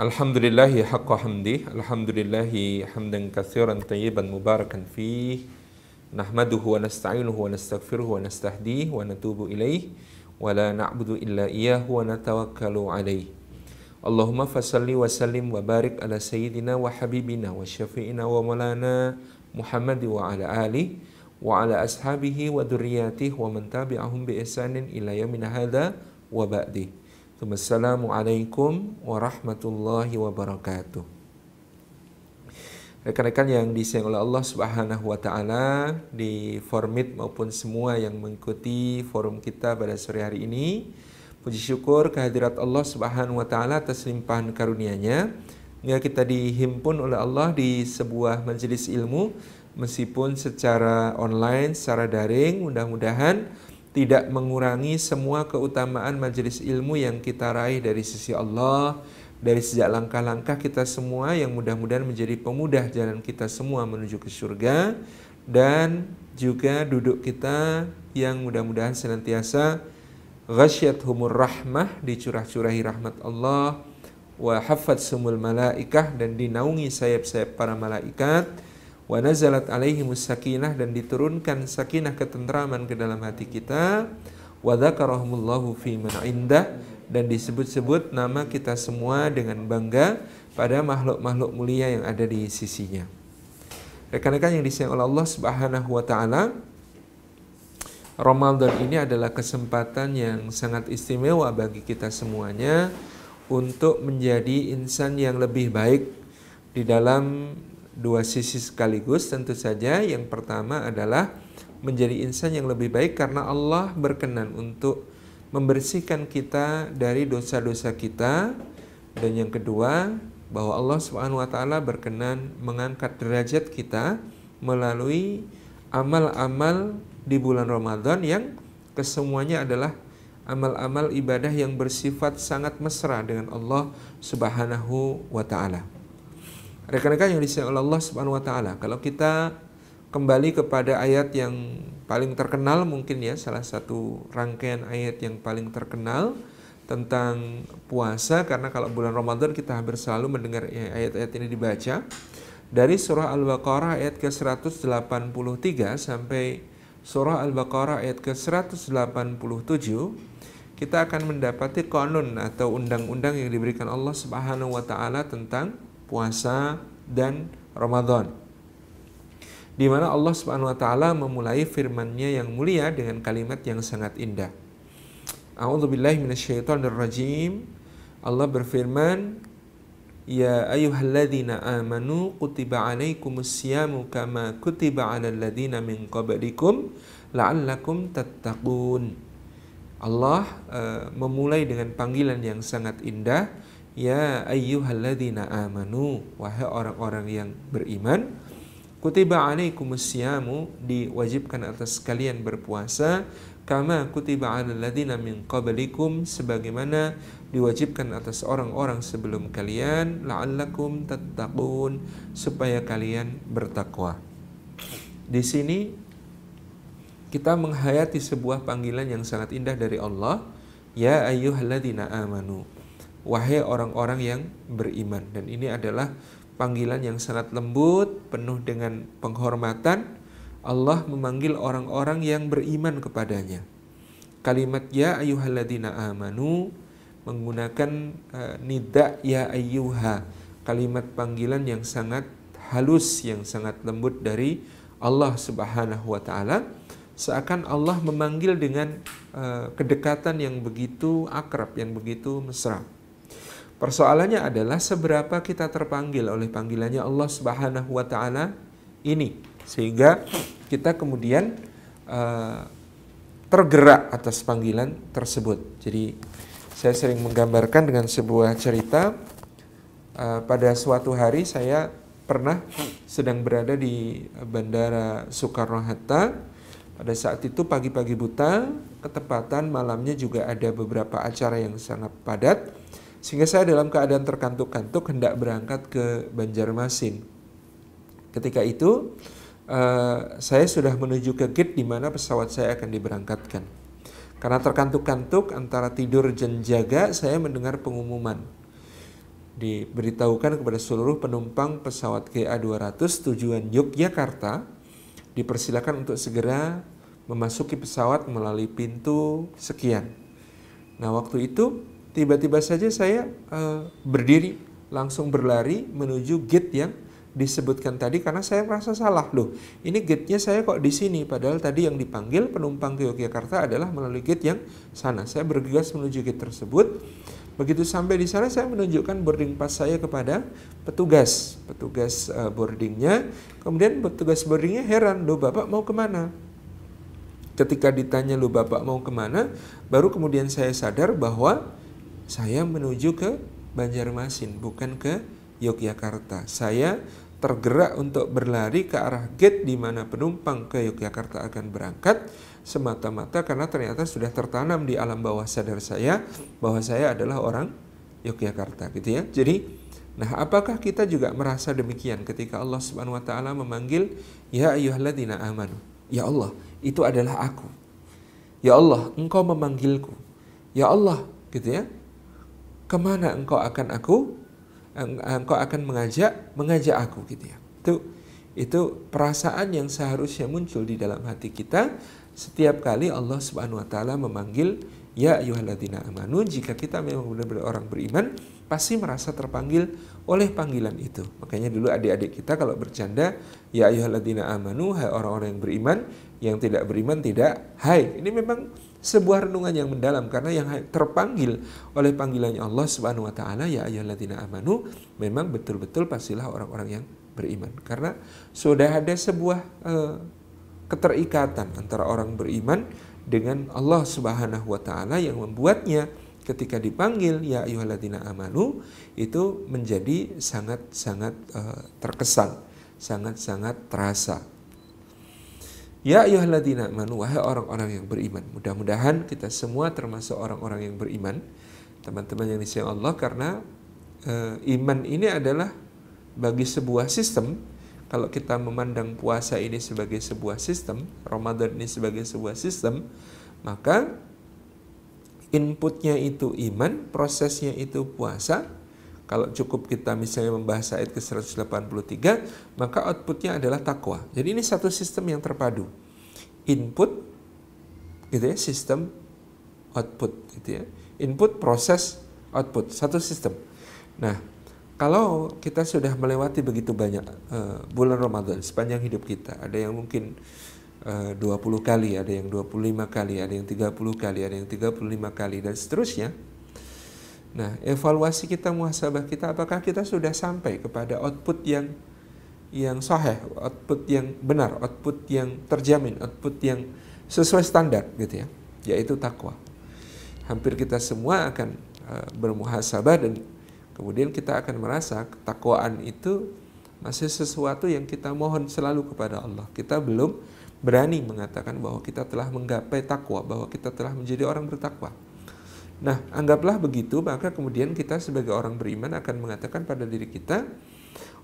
الحمد لله حق حمده الحمد لله حمدا كثيرا طيبا مباركا فيه نحمده ونستعينه ونستغفره ونستهديه ونتوب إليه ولا نعبد إلا إياه ونتوكل عليه اللهم فصل وسلم وبارك على سيدنا وحبيبنا وشفينا ومولانا محمد وعلى آله وعلى أصحابه وذرياته ومن تبعهم بإحسان إلى يومنا هذا وبعده Wassalamualaikum warahmatullahi wabarakatuh. Rekan-rekan yang disayang oleh Allah Subhanahu wa taala di Formit maupun semua yang mengikuti forum kita pada sore hari ini, puji syukur kehadirat Allah Subhanahu wa taala atas limpahan karunia-Nya. Ya kita dihimpun oleh Allah di sebuah majelis ilmu meskipun secara online, secara daring, mudah-mudahan tidak mengurangi semua keutamaan majelis ilmu yang kita raih dari sisi Allah, dari sejak langkah-langkah kita semua yang mudah-mudahan menjadi pemudah jalan kita semua menuju ke surga dan juga duduk kita yang mudah-mudahan senantiasa ghasyat humur rahmah dicurah-curahi rahmat Allah wa hafat sumul malaikah dan dinaungi sayap-sayap para malaikat wa nazalat sakinah dan diturunkan sakinah ketentraman ke dalam hati kita wa dzakarahumullahu fi man indah dan disebut-sebut nama kita semua dengan bangga pada makhluk-makhluk mulia yang ada di sisinya. Rekan-rekan yang disayang oleh Allah Subhanahu wa taala, Ramadan ini adalah kesempatan yang sangat istimewa bagi kita semuanya untuk menjadi insan yang lebih baik di dalam dua sisi sekaligus tentu saja yang pertama adalah menjadi insan yang lebih baik karena Allah berkenan untuk membersihkan kita dari dosa-dosa kita dan yang kedua bahwa Allah Subhanahu wa taala berkenan mengangkat derajat kita melalui amal-amal di bulan Ramadan yang kesemuanya adalah amal-amal ibadah yang bersifat sangat mesra dengan Allah Subhanahu wa taala. Rekan-rekan yang disayang oleh Allah Subhanahu wa taala, kalau kita kembali kepada ayat yang paling terkenal mungkin ya salah satu rangkaian ayat yang paling terkenal tentang puasa karena kalau bulan Ramadan kita hampir selalu mendengar ayat-ayat ini dibaca dari surah Al-Baqarah ayat ke-183 sampai surah Al-Baqarah ayat ke-187 kita akan mendapati konun atau undang-undang yang diberikan Allah Subhanahu wa taala tentang puasa dan Ramadan. Di mana Allah Subhanahu wa taala memulai firman-Nya yang mulia dengan kalimat yang sangat indah. A'udzubillahi minasyaitonirrajim. Allah berfirman, "Ya ayyuhalladzina amanu kutiba 'alaikumus syiyamu kama kutiba 'alal ladzina min qablikum la'allakum tattaqun." Allah uh, memulai dengan panggilan yang sangat indah Ya ayyuhalladzina amanu Wahai orang-orang yang beriman Kutiba alaikumusyamu Diwajibkan atas kalian berpuasa Kama kutiba alalladzina min qablikum Sebagaimana diwajibkan atas orang-orang sebelum kalian La'allakum tattaqun Supaya kalian bertakwa Di sini kita menghayati sebuah panggilan yang sangat indah dari Allah Ya ayyuhalladzina amanu wahai orang-orang yang beriman. Dan ini adalah panggilan yang sangat lembut, penuh dengan penghormatan. Allah memanggil orang-orang yang beriman kepadanya. Kalimat ya Ayuhaladina amanu menggunakan uh, nida ya ayuha kalimat panggilan yang sangat halus, yang sangat lembut dari Allah Subhanahu wa taala seakan Allah memanggil dengan uh, kedekatan yang begitu akrab, yang begitu mesra. Persoalannya adalah seberapa kita terpanggil oleh panggilannya Allah Subhanahu wa taala ini sehingga kita kemudian uh, tergerak atas panggilan tersebut. Jadi saya sering menggambarkan dengan sebuah cerita uh, pada suatu hari saya pernah sedang berada di Bandara Soekarno-Hatta. Pada saat itu pagi-pagi buta, ketepatan malamnya juga ada beberapa acara yang sangat padat sehingga saya dalam keadaan terkantuk-kantuk hendak berangkat ke Banjarmasin. Ketika itu uh, saya sudah menuju ke gate di mana pesawat saya akan diberangkatkan. Karena terkantuk-kantuk antara tidur dan jaga, saya mendengar pengumuman. Diberitahukan kepada seluruh penumpang pesawat GA200 tujuan Yogyakarta, dipersilakan untuk segera memasuki pesawat melalui pintu sekian. Nah, waktu itu tiba-tiba saja saya uh, berdiri langsung berlari menuju gate yang disebutkan tadi karena saya merasa salah loh. Ini gate-nya saya kok di sini padahal tadi yang dipanggil penumpang ke Yogyakarta adalah melalui gate yang sana. Saya bergegas menuju gate tersebut. Begitu sampai di sana saya menunjukkan boarding pass saya kepada petugas. Petugas uh, boardingnya. Kemudian petugas boardingnya heran, loh Bapak mau kemana? Ketika ditanya loh Bapak mau kemana, baru kemudian saya sadar bahwa saya menuju ke Banjarmasin, bukan ke Yogyakarta. Saya tergerak untuk berlari ke arah gate di mana penumpang ke Yogyakarta akan berangkat semata-mata karena ternyata sudah tertanam di alam bawah sadar saya bahwa saya adalah orang Yogyakarta gitu ya. Jadi nah apakah kita juga merasa demikian ketika Allah Subhanahu wa taala memanggil ya ayyuhalladzina amanu. Ya Allah, itu adalah aku. Ya Allah, engkau memanggilku. Ya Allah, gitu ya kemana engkau akan aku engkau akan mengajak mengajak aku gitu ya itu itu perasaan yang seharusnya muncul di dalam hati kita setiap kali Allah Subhanahu wa taala memanggil Ya ayuhalladzina amanu, jika kita memang benar-benar orang beriman, pasti merasa terpanggil oleh panggilan itu. Makanya dulu adik-adik kita kalau bercanda, ya ayuhalladzina amanu, hai orang-orang yang beriman, yang tidak beriman tidak, hai. Ini memang sebuah renungan yang mendalam karena yang terpanggil oleh panggilannya Allah Subhanahu wa taala ya ayyuhalladzina amanu memang betul-betul pastilah orang-orang yang beriman karena sudah ada sebuah uh, keterikatan antara orang beriman dengan Allah Subhanahu wa taala yang membuatnya ketika dipanggil ya ayyuhalladzina amanu itu menjadi sangat-sangat uh, terkesan, sangat-sangat terasa. Ya ayyuhalladzina amanu wahai orang-orang yang beriman. Mudah-mudahan kita semua termasuk orang-orang yang beriman. Teman-teman yang disayang Allah karena uh, iman ini adalah bagi sebuah sistem kalau kita memandang puasa ini sebagai sebuah sistem, Ramadan ini sebagai sebuah sistem, maka inputnya itu iman, prosesnya itu puasa. Kalau cukup kita misalnya membahas ayat ke-183, maka outputnya adalah takwa. Jadi ini satu sistem yang terpadu. Input, gitu ya, sistem, output, gitu ya. Input, proses, output, satu sistem. Nah, kalau kita sudah melewati begitu banyak uh, bulan Ramadan sepanjang hidup kita, ada yang mungkin eh, uh, 20 kali, ada yang 25 kali, ada yang 30 kali, ada yang 35 kali dan seterusnya. Nah, evaluasi kita muhasabah kita apakah kita sudah sampai kepada output yang yang sahih, output yang benar, output yang terjamin, output yang sesuai standar gitu ya, yaitu takwa. Hampir kita semua akan uh, bermuhasabah dan Kemudian kita akan merasa ketakwaan itu masih sesuatu yang kita mohon selalu kepada Allah. Kita belum berani mengatakan bahwa kita telah menggapai takwa, bahwa kita telah menjadi orang bertakwa. Nah, anggaplah begitu, maka kemudian kita sebagai orang beriman akan mengatakan pada diri kita,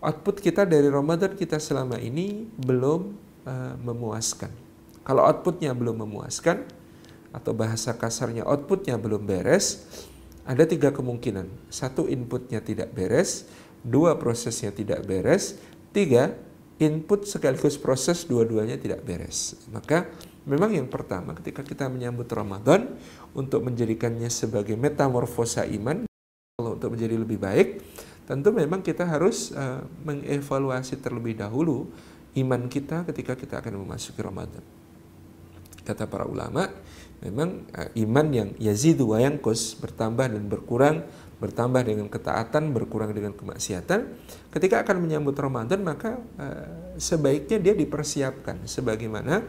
output kita dari Ramadan kita selama ini belum uh, memuaskan. Kalau outputnya belum memuaskan, atau bahasa kasarnya outputnya belum beres, ada tiga kemungkinan. Satu, inputnya tidak beres. Dua, prosesnya tidak beres. Tiga, input sekaligus proses dua-duanya tidak beres. Maka memang yang pertama ketika kita menyambut Ramadan untuk menjadikannya sebagai metamorfosa iman, kalau untuk menjadi lebih baik, tentu memang kita harus uh, mengevaluasi terlebih dahulu iman kita ketika kita akan memasuki Ramadan. Kata para ulama, memang e, iman yang yazidu wa yangkus bertambah dan berkurang bertambah dengan ketaatan berkurang dengan kemaksiatan ketika akan menyambut Ramadan maka e, sebaiknya dia dipersiapkan sebagaimana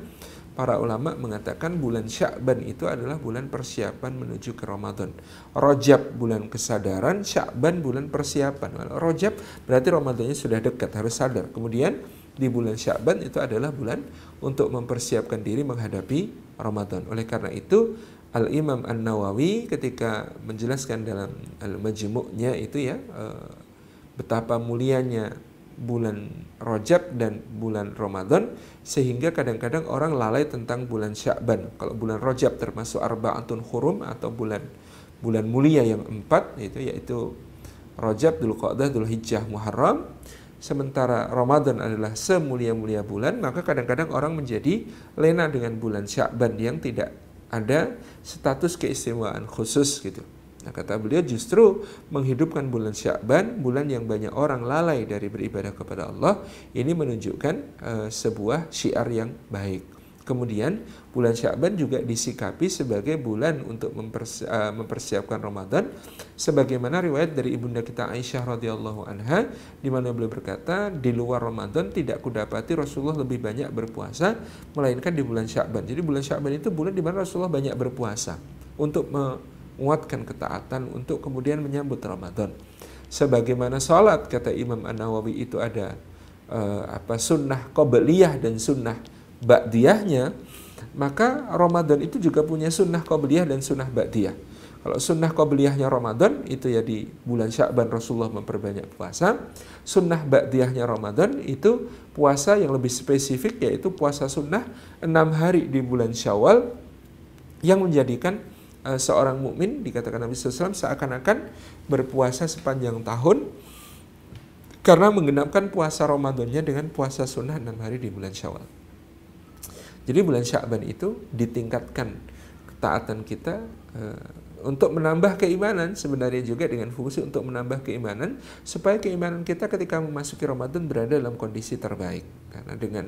para ulama mengatakan bulan Sya'ban itu adalah bulan persiapan menuju ke Ramadan. Rojab bulan kesadaran, Sya'ban bulan persiapan. Rojab berarti Ramadannya sudah dekat, harus sadar. Kemudian di bulan Sya'ban itu adalah bulan untuk mempersiapkan diri menghadapi Ramadan. Oleh karena itu, Al-Imam An-Nawawi ketika menjelaskan dalam al majmunya itu ya eh, betapa mulianya bulan Rajab dan bulan Ramadan sehingga kadang-kadang orang lalai tentang bulan Sya'ban. Kalau bulan Rajab termasuk Arba'atun Hurum atau bulan bulan mulia yang empat itu yaitu Rajab, Dzulqa'dah, Dzulhijjah, Muharram sementara Ramadan adalah semulia-mulia bulan, maka kadang-kadang orang menjadi lena dengan bulan Syakban yang tidak ada status keistimewaan khusus gitu. Nah, kata beliau justru menghidupkan bulan Syakban, bulan yang banyak orang lalai dari beribadah kepada Allah, ini menunjukkan uh, sebuah syiar yang baik. Kemudian bulan Syakban juga disikapi sebagai bulan untuk eh, mempersiapkan Ramadan sebagaimana riwayat dari Ibunda kita Aisyah radhiyallahu anha di mana beliau berkata di luar Ramadan tidak kudapati Rasulullah lebih banyak berpuasa melainkan di bulan Syakban. Jadi bulan Syakban itu bulan di mana Rasulullah banyak berpuasa untuk menguatkan ketaatan untuk kemudian menyambut Ramadan. Sebagaimana salat kata Imam An-Nawawi itu ada uh, apa sunnah qabliyah dan sunnah ba'diyahnya, maka Ramadan itu juga punya sunnah qabliyah dan sunnah ba'diyah. Kalau sunnah qabliyahnya Ramadan, itu ya di bulan Syakban Rasulullah memperbanyak puasa. Sunnah ba'diyahnya Ramadan itu puasa yang lebih spesifik, yaitu puasa sunnah enam hari di bulan syawal, yang menjadikan eh, seorang mukmin dikatakan Nabi SAW seakan-akan berpuasa sepanjang tahun karena menggenapkan puasa Ramadannya dengan puasa sunnah enam hari di bulan Syawal. Jadi bulan Syakban itu ditingkatkan ketaatan kita eh, untuk menambah keimanan sebenarnya juga dengan fungsi untuk menambah keimanan supaya keimanan kita ketika memasuki Ramadan berada dalam kondisi terbaik karena dengan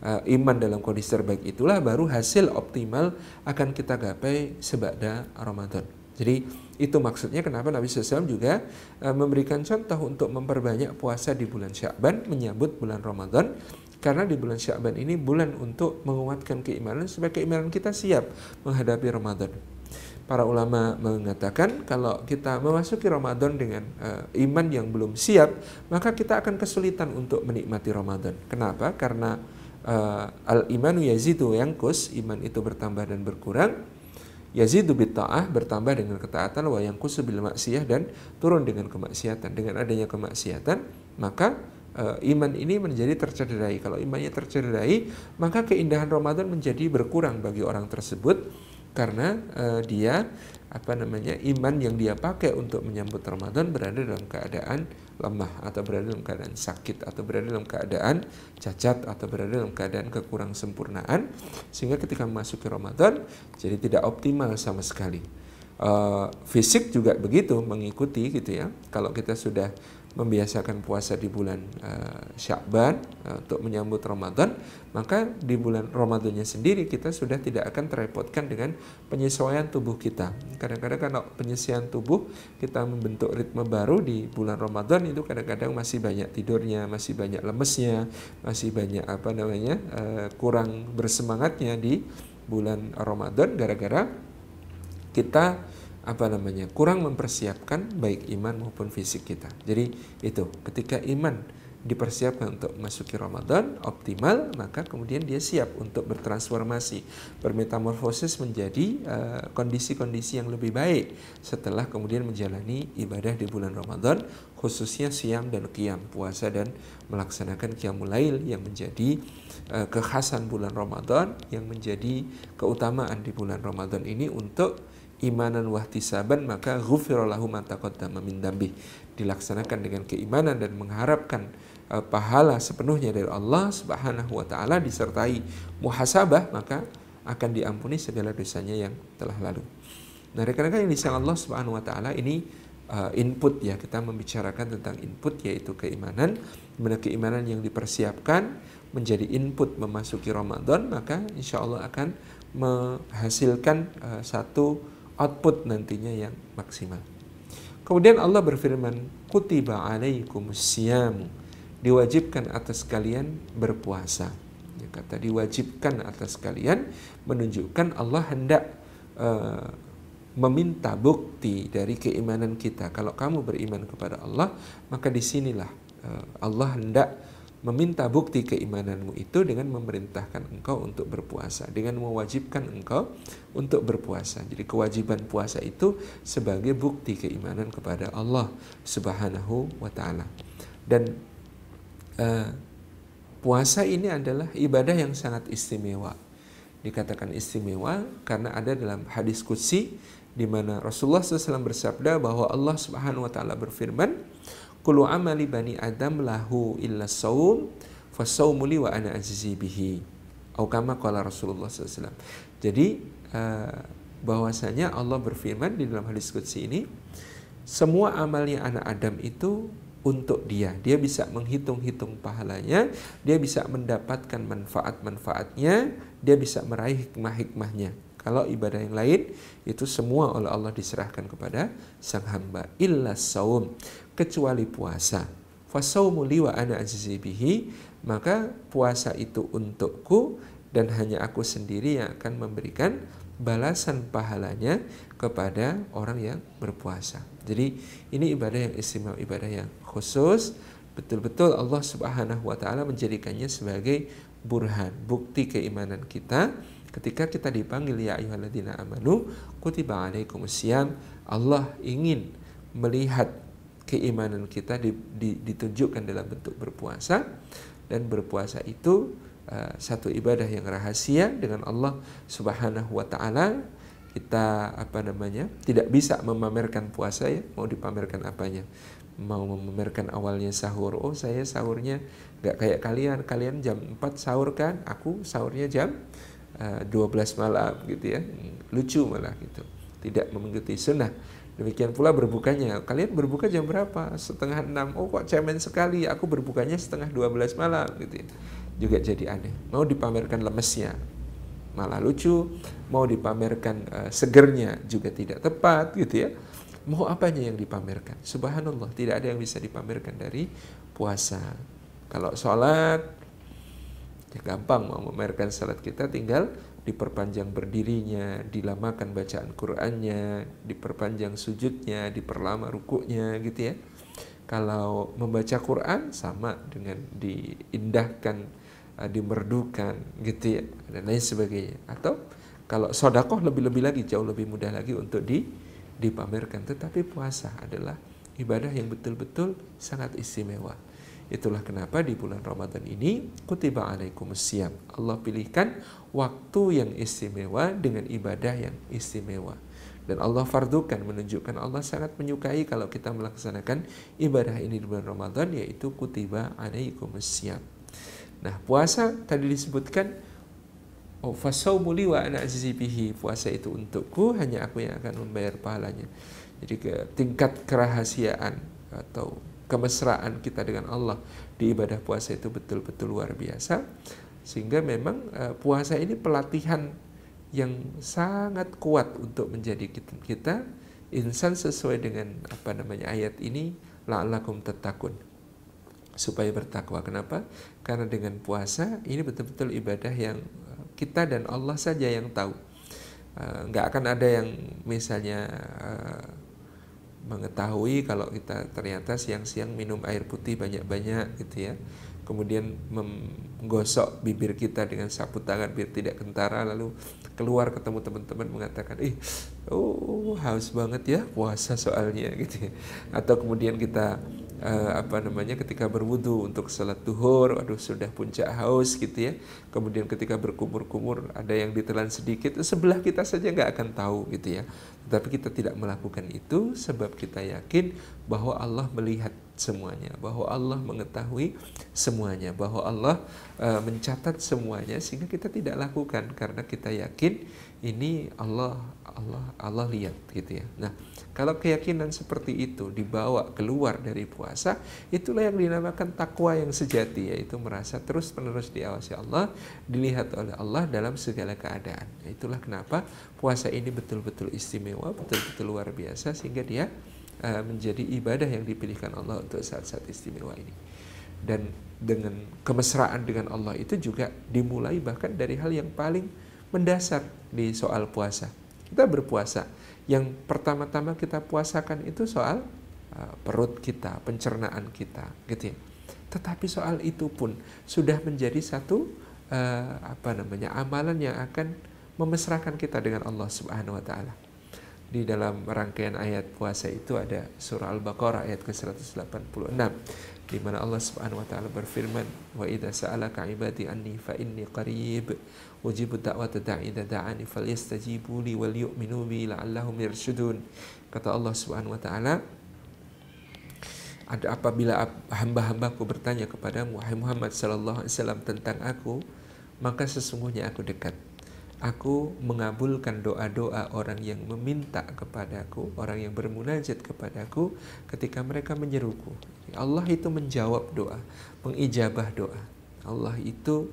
uh, iman dalam kondisi terbaik itulah baru hasil optimal akan kita gapai sebada Ramadan. Jadi itu maksudnya kenapa Nabi SAW juga eh, memberikan contoh untuk memperbanyak puasa di bulan Syakban menyambut bulan Ramadan karena di bulan Syaban ini bulan untuk menguatkan keimanan supaya keimanan kita siap menghadapi Ramadan. Para ulama mengatakan kalau kita memasuki Ramadan dengan uh, iman yang belum siap, maka kita akan kesulitan untuk menikmati Ramadan. Kenapa? Karena uh, eh, al imanu yazidu yangkus, iman itu bertambah dan berkurang. Yazidu bitta'ah bertambah dengan ketaatan wa yangkus bil maksiyah dan turun dengan kemaksiatan. Dengan adanya kemaksiatan, maka Eh, iman ini menjadi tercederai. Kalau imannya tercederai, maka keindahan Ramadan menjadi berkurang bagi orang tersebut karena uh, dia apa namanya iman yang dia pakai untuk menyambut Ramadan berada dalam keadaan lemah atau berada dalam keadaan sakit atau berada dalam keadaan cacat atau berada dalam keadaan kekurang sempurnaan sehingga ketika memasuki Ramadan jadi tidak optimal sama sekali uh, fisik juga begitu mengikuti gitu ya kalau kita sudah membiasakan puasa di bulan uh, Syakban uh, untuk menyambut Ramadan, maka di bulan Ramadannya sendiri kita sudah tidak akan terrepotkan dengan penyesuaian tubuh kita. Kadang-kadang kalau penyesuaian tubuh kita membentuk ritme baru di bulan Ramadan itu kadang-kadang masih banyak tidurnya, masih banyak lemesnya, masih banyak apa namanya uh, kurang bersemangatnya di bulan Ramadan gara-gara kita apa namanya kurang mempersiapkan baik iman maupun fisik kita. Jadi itu ketika iman dipersiapkan untuk masuki Ramadan optimal maka kemudian dia siap untuk bertransformasi bermetamorfosis menjadi eh, kondisi-kondisi uh, yang lebih baik setelah kemudian menjalani ibadah di bulan Ramadan khususnya siam dan kiam puasa dan melaksanakan qiyamul lail yang menjadi uh, kekhasan bulan Ramadan yang menjadi keutamaan di bulan Ramadan ini untuk imanan saban maka ghufirallahu ma taqaddama min dambih dilaksanakan dengan keimanan dan mengharapkan uh, pahala sepenuhnya dari Allah Subhanahu wa taala disertai muhasabah maka akan diampuni segala dosanya yang telah lalu. Nah, rekan-rekan yang disayang Allah Subhanahu wa taala ini uh, input ya kita membicarakan tentang input yaitu keimanan mana keimanan yang dipersiapkan menjadi input memasuki Ramadan maka insya Allah akan menghasilkan uh, satu output nantinya yang maksimal. Kemudian Allah berfirman, "Kutiba alaikumusiyam." Diwajibkan atas kalian berpuasa. Ya, kata diwajibkan atas kalian menunjukkan Allah hendak uh, meminta bukti dari keimanan kita. Kalau kamu beriman kepada Allah, maka disinilah eh, Allah hendak meminta bukti keimananmu itu dengan memerintahkan engkau untuk berpuasa, dengan mewajibkan engkau untuk berpuasa. Jadi kewajiban puasa itu sebagai bukti keimanan kepada Allah Subhanahu wa taala. Dan uh, puasa ini adalah ibadah yang sangat istimewa. Dikatakan istimewa karena ada dalam hadis qudsi di mana Rasulullah SAW bersabda bahwa Allah Subhanahu wa taala berfirman, "Kullu amali bani Adam lahu illa saum, fasaumuli wa ana azizi bihi." Aukama qala Rasulullah SAW. Jadi Eh, bahwasanya Allah berfirman di dalam hadis qudsi ini, semua amalnya anak Adam itu untuk dia. Dia bisa menghitung-hitung pahalanya, dia bisa mendapatkan manfaat-manfaatnya, dia bisa meraih hikmah-hikmahnya. Kalau ibadah yang lain itu semua oleh Allah diserahkan kepada sang hamba illa saum kecuali puasa. Fasaumu liwa ana azizi bihi maka puasa itu untukku dan hanya aku sendiri yang akan memberikan balasan pahalanya kepada orang yang berpuasa. Jadi ini ibadah yang istimewa, ibadah yang khusus. Betul-betul Allah Subhanahu wa taala menjadikannya sebagai burhan, bukti keimanan kita ketika kita dipanggil ya ayyuhalladzina amanu kutiba alaikumusiyam. Allah ingin melihat keimanan kita ditunjukkan dalam bentuk berpuasa dan berpuasa itu Eh, satu ibadah yang rahasia dengan Allah Subhanahu wa taala kita apa namanya tidak bisa memamerkan puasa ya mau dipamerkan apanya mau memamerkan awalnya sahur oh saya sahurnya nggak kayak kalian kalian jam 4 sahur kan aku sahurnya jam uh, eh, 12 malam gitu ya lucu malah gitu tidak mengikuti sunnah demikian pula berbukanya kalian berbuka jam berapa setengah enam oh kok cemen sekali aku berbukanya setengah 12 malam gitu ya juga jadi aneh. Mau dipamerkan lemesnya malah lucu, mau dipamerkan uh, segernya juga tidak tepat gitu ya. Mau apanya yang dipamerkan? Subhanallah, tidak ada yang bisa dipamerkan dari puasa. Kalau sholat, ya gampang mau memamerkan sholat kita tinggal diperpanjang berdirinya, dilamakan bacaan Qur'annya, diperpanjang sujudnya, diperlama rukuknya gitu ya. Kalau membaca Qur'an sama dengan diindahkan uh, dimerdukan gitu ya dan lain sebagainya atau kalau sodakoh lebih-lebih lagi jauh lebih mudah lagi untuk di, dipamerkan tetapi puasa adalah ibadah yang betul-betul sangat istimewa itulah kenapa di bulan Ramadan ini kutiba alaikum siam Allah pilihkan waktu yang istimewa dengan ibadah yang istimewa dan Allah fardukan menunjukkan Allah sangat menyukai kalau kita melaksanakan ibadah ini di bulan Ramadan yaitu kutiba alaikum siam Nah, puasa tadi disebutkan oh fasaumuli wa ana bihi. Puasa itu untukku, hanya aku yang akan membayar pahalanya. Jadi ke tingkat kerahasiaan atau kemesraan kita dengan Allah di ibadah puasa itu betul-betul luar biasa. Sehingga memang uh, puasa ini pelatihan yang sangat kuat untuk menjadi kita, kita insan sesuai dengan apa namanya ayat ini la'alakum tatakun supaya bertakwa. Kenapa? Karena dengan puasa ini betul-betul ibadah yang eh, kita dan Allah saja yang tahu. Eh, nggak akan ada yang misalnya eh, mengetahui kalau kita ternyata siang-siang minum air putih banyak-banyak gitu ya. Kemudian menggosok bibir kita dengan sapu tangan biar tidak kentara lalu keluar ketemu teman-teman mengatakan, "Ih, oh haus banget ya puasa soalnya." gitu ya. Atau kemudian kita uh, apa namanya ketika berwudu untuk salat duhur aduh sudah puncak haus gitu ya kemudian ketika berkumur-kumur ada yang ditelan sedikit sebelah kita saja nggak akan tahu gitu ya tapi kita tidak melakukan itu sebab kita yakin bahwa Allah melihat semuanya bahwa Allah mengetahui semuanya bahwa Allah uh, mencatat semuanya sehingga kita tidak lakukan karena kita yakin ini Allah Allah Allah lihat gitu ya. Nah, kalau keyakinan seperti itu dibawa keluar dari puasa, itulah yang dinamakan takwa yang sejati yaitu merasa terus-menerus diawasi Allah, dilihat oleh Allah dalam segala keadaan. Nah, itulah kenapa puasa ini betul-betul istimewa, betul-betul luar biasa sehingga dia eh, menjadi ibadah yang dipilihkan Allah untuk saat-saat istimewa ini. Dan dengan kemesraan dengan Allah itu juga dimulai bahkan dari hal yang paling mendasar di soal puasa. Kita berpuasa. Yang pertama-tama kita puasakan itu soal eh, perut kita, pencernaan kita, gitu ya. Tetapi soal itu pun sudah menjadi satu uh, apa namanya amalan yang akan memesrakan kita dengan Allah Subhanahu wa taala. Di dalam rangkaian ayat puasa itu ada surah Al-Baqarah ayat ke-186 di mana Allah Subhanahu wa taala berfirman, "Wa idza sa'alaka 'ibadi anni fa inni qarib Ujibu da'wat da'i da'ani fal yastajibu li wal yu'minu bi la'allahum yarsyudun. Kata Allah Subhanahu wa taala, ada apabila hamba-hambaku bertanya kepada wahai Muhammad sallallahu alaihi wasallam tentang aku, maka sesungguhnya aku dekat. Aku mengabulkan doa-doa orang yang meminta kepadaku, orang yang bermunajat kepadaku ketika mereka menyeruku. Allah itu menjawab doa, mengijabah doa. Allah itu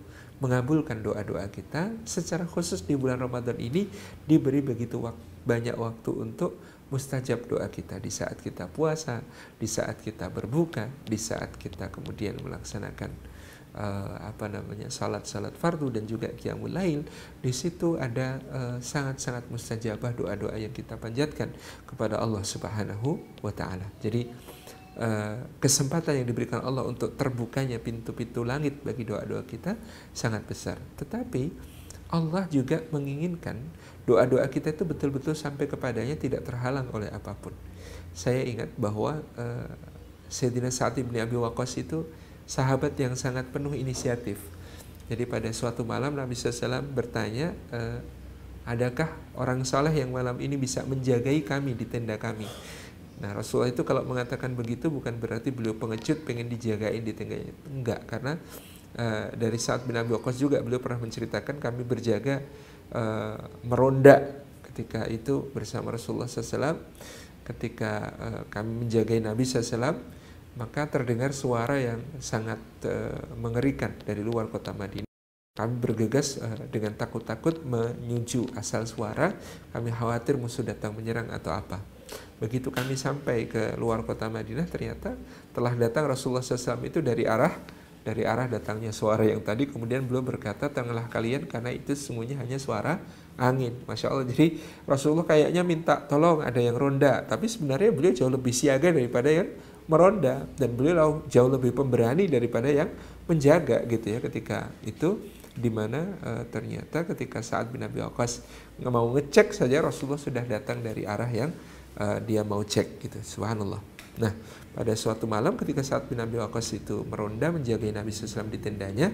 mengabulkan doa-doa kita secara khusus di bulan Ramadan ini diberi begitu wak banyak waktu untuk mustajab doa kita di saat kita puasa, di saat kita berbuka, di saat kita kemudian melaksanakan uh, apa namanya salat-salat fardu dan juga qiyamul lail di situ ada eh, sangat-sangat uh, mustajabah doa-doa yang kita panjatkan kepada Allah Subhanahu wa taala. Jadi Eh, kesempatan yang diberikan Allah untuk terbukanya pintu-pintu langit bagi doa-doa kita sangat besar. Tetapi Allah juga menginginkan doa-doa kita itu betul-betul sampai kepadanya tidak terhalang oleh apapun. Saya ingat bahwa uh, Sayyidina Sa'ad bin Abi Waqqas itu sahabat yang sangat penuh inisiatif. Jadi pada suatu malam Nabi SAW bertanya, uh, adakah orang saleh yang malam ini bisa menjagai kami di tenda kami? Nah Rasulullah itu kalau mengatakan begitu bukan berarti beliau pengecut pengen dijagain di tengahnya Enggak, karena uh, dari saat bin Abi Waqqas juga beliau pernah menceritakan kami berjaga uh, meronda ketika itu bersama Rasulullah SAW. Ketika uh, kami menjaga Nabi SAW, maka terdengar suara yang sangat uh, mengerikan dari luar kota Madinah. Kami bergegas dengan takut-takut menuju asal suara. Kami khawatir musuh datang menyerang atau apa. Begitu kami sampai ke luar kota Madinah, ternyata telah datang Rasulullah SAW itu dari arah dari arah datangnya suara yang tadi kemudian belum berkata tengahlah kalian karena itu semuanya hanya suara angin masya Allah jadi Rasulullah kayaknya minta tolong ada yang ronda tapi sebenarnya beliau jauh lebih siaga daripada yang meronda dan beliau jauh lebih pemberani daripada yang menjaga gitu ya ketika itu dimana e, eh, ternyata ketika saat bin Abi Waqqas mau ngecek saja Rasulullah sudah datang dari arah yang uh, dia mau cek gitu subhanallah nah pada suatu malam ketika saat bin Abi Waqqas itu meronda menjaga Nabi SAW di tendanya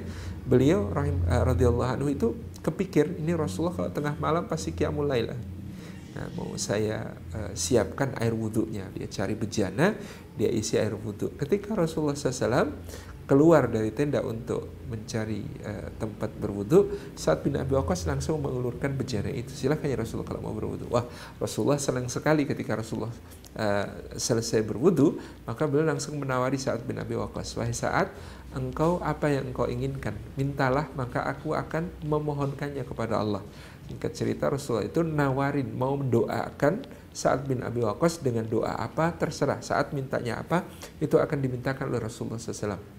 beliau rahim uh, radhiyallahu anhu itu kepikir ini Rasulullah kalau tengah malam pasti qiyamul laila Nah, mau saya uh, siapkan air wudhunya. Dia cari bejana, dia isi air wudhu. Ketika Rasulullah SAW keluar dari tenda untuk mencari uh, tempat berwudu, saat bin Abi Waqqas langsung mengulurkan bejana itu. Silahkan ya Rasulullah kalau mau berwudu. Wah, Rasulullah senang sekali ketika Rasulullah uh, selesai berwudu, maka beliau langsung menawari saat bin Abi Waqqas, "Wahai saat, engkau apa yang engkau inginkan? Mintalah, maka aku akan memohonkannya kepada Allah." Singkat cerita Rasulullah itu nawarin mau mendoakan saat bin Abi Waqqas dengan doa apa terserah saat mintanya apa itu akan dimintakan oleh Rasulullah SAW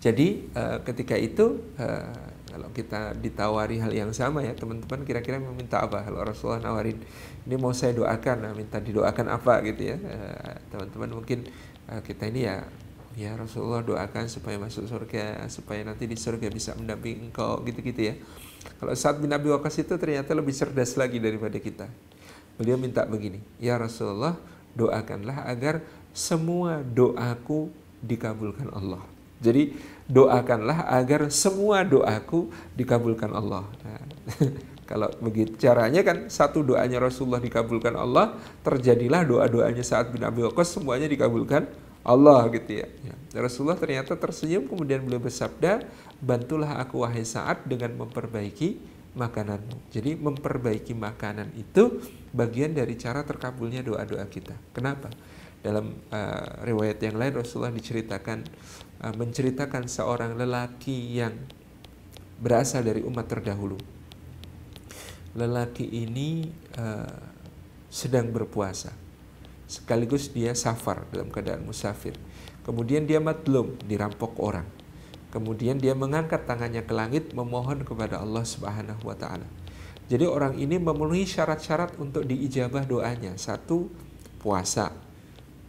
jadi uh, ketika itu uh, kalau kita ditawari hal yang sama ya teman-teman kira-kira meminta apa kalau Rasulullah nawarin ini mau saya doakan nah, minta didoakan apa gitu ya eh, teman-teman uh, mungkin uh, kita ini ya ya Rasulullah doakan supaya masuk surga supaya nanti di surga bisa mendampingi engkau gitu-gitu ya kalau saat bin Abi Wakas itu ternyata lebih cerdas lagi daripada kita beliau minta begini ya Rasulullah doakanlah agar semua doaku dikabulkan Allah jadi doakanlah agar semua doaku dikabulkan Allah. Nah, kalau begitu caranya kan satu doanya Rasulullah dikabulkan Allah, terjadilah doa-doanya saat bin Abi Waqqas semuanya dikabulkan Allah gitu ya. ya. Rasulullah ternyata tersenyum kemudian beliau bersabda, "Bantulah aku wahai saat dengan memperbaiki makananmu." Jadi memperbaiki makanan itu bagian dari cara terkabulnya doa-doa kita. Kenapa? Dalam uh, riwayat yang lain Rasulullah diceritakan Ah, menceritakan seorang lelaki yang berasal dari umat terdahulu. Lelaki ini uh, sedang berpuasa, sekaligus dia safar dalam keadaan musafir. Kemudian dia matlum, dirampok orang. Kemudian dia mengangkat tangannya ke langit memohon kepada Allah Subhanahu wa taala. Jadi orang ini memenuhi syarat-syarat untuk diijabah doanya. Satu, puasa.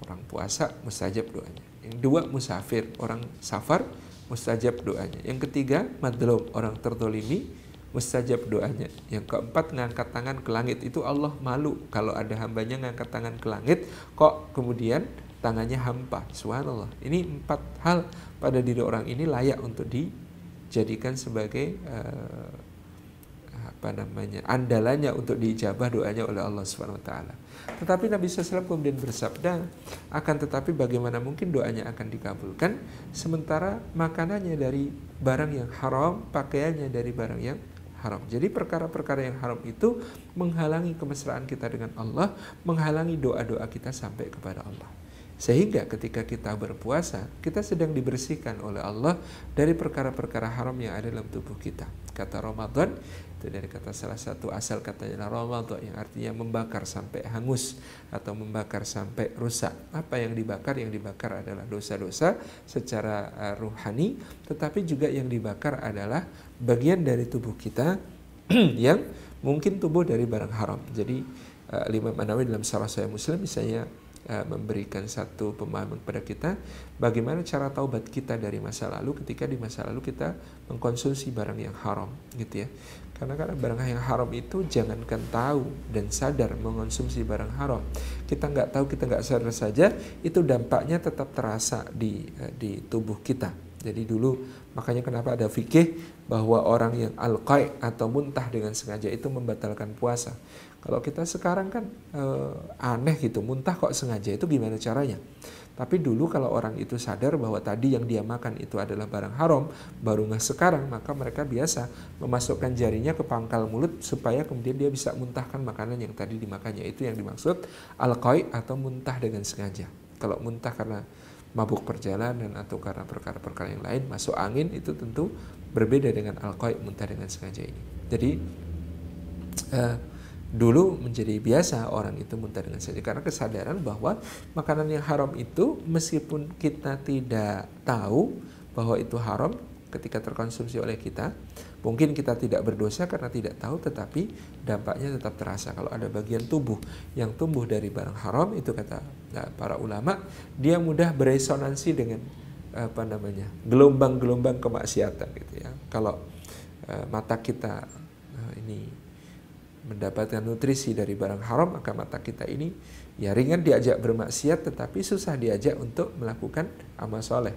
Orang puasa mustajab doanya. Yang dua musafir, orang safar, mustajab doanya. Yang ketiga madlum, orang tertolimi mustajab doanya. Yang keempat ngangkat tangan ke langit. Itu Allah malu kalau ada hambanya ngangkat tangan ke langit kok kemudian tangannya hampa. Subhanallah. Ini empat hal pada diri orang ini layak untuk dijadikan sebagai uh, apa namanya andalannya untuk diijabah doanya oleh Allah Subhanahu wa taala. Tetapi Nabi SAW kemudian bersabda, akan tetapi bagaimana mungkin doanya akan dikabulkan sementara makanannya dari barang yang haram, pakaiannya dari barang yang haram. Jadi perkara-perkara yang haram itu menghalangi kemesraan kita dengan Allah, menghalangi doa-doa kita sampai kepada Allah. Sehingga ketika kita berpuasa, kita sedang dibersihkan oleh Allah dari perkara-perkara haram yang ada dalam tubuh kita. Kata Ramadan, itu dari kata salah satu asal kata untuk yang artinya membakar sampai hangus atau membakar sampai rusak apa yang dibakar yang dibakar adalah dosa-dosa secara eh, ruhani tetapi juga yang dibakar adalah bagian dari tubuh kita yang mungkin tubuh dari barang haram jadi lima eh, Imam dalam salah saya muslim misalnya eh, memberikan satu pemahaman kepada kita bagaimana cara taubat kita dari masa lalu ketika di masa lalu kita mengkonsumsi barang yang haram gitu ya karena karena barang yang haram itu jangankan tahu dan sadar mengonsumsi barang haram, kita nggak tahu, kita nggak sadar saja, itu dampaknya tetap terasa di eh, di tubuh kita. Jadi dulu makanya kenapa ada fikih bahwa orang yang alqai atau muntah dengan sengaja itu membatalkan puasa. Kalau kita sekarang kan e, aneh gitu, muntah kok sengaja itu gimana caranya? Tapi dulu kalau orang itu sadar bahwa tadi yang dia makan itu adalah barang haram, baru nggak sekarang, maka mereka biasa memasukkan jarinya ke pangkal mulut supaya kemudian dia bisa muntahkan makanan yang tadi dimakannya. Itu yang dimaksud alkoi atau muntah dengan sengaja. Kalau muntah karena mabuk perjalanan atau karena perkara-perkara yang lain masuk angin itu tentu berbeda dengan alkoi muntah dengan sengaja ini. Jadi uh, dulu menjadi biasa orang itu muntah dengan sendiri karena kesadaran bahwa makanan yang haram itu meskipun kita tidak tahu bahwa itu haram ketika terkonsumsi oleh kita mungkin kita tidak berdosa karena tidak tahu tetapi dampaknya tetap terasa kalau ada bagian tubuh yang tumbuh dari barang haram itu kata eh, para ulama dia mudah beresonansi dengan eh, apa namanya gelombang-gelombang kemaksiatan gitu ya kalau eh, mata kita ini mendapatkan nutrisi dari barang haram maka mata kita ini ya ringan diajak bermaksiat tetapi susah diajak untuk melakukan amal soleh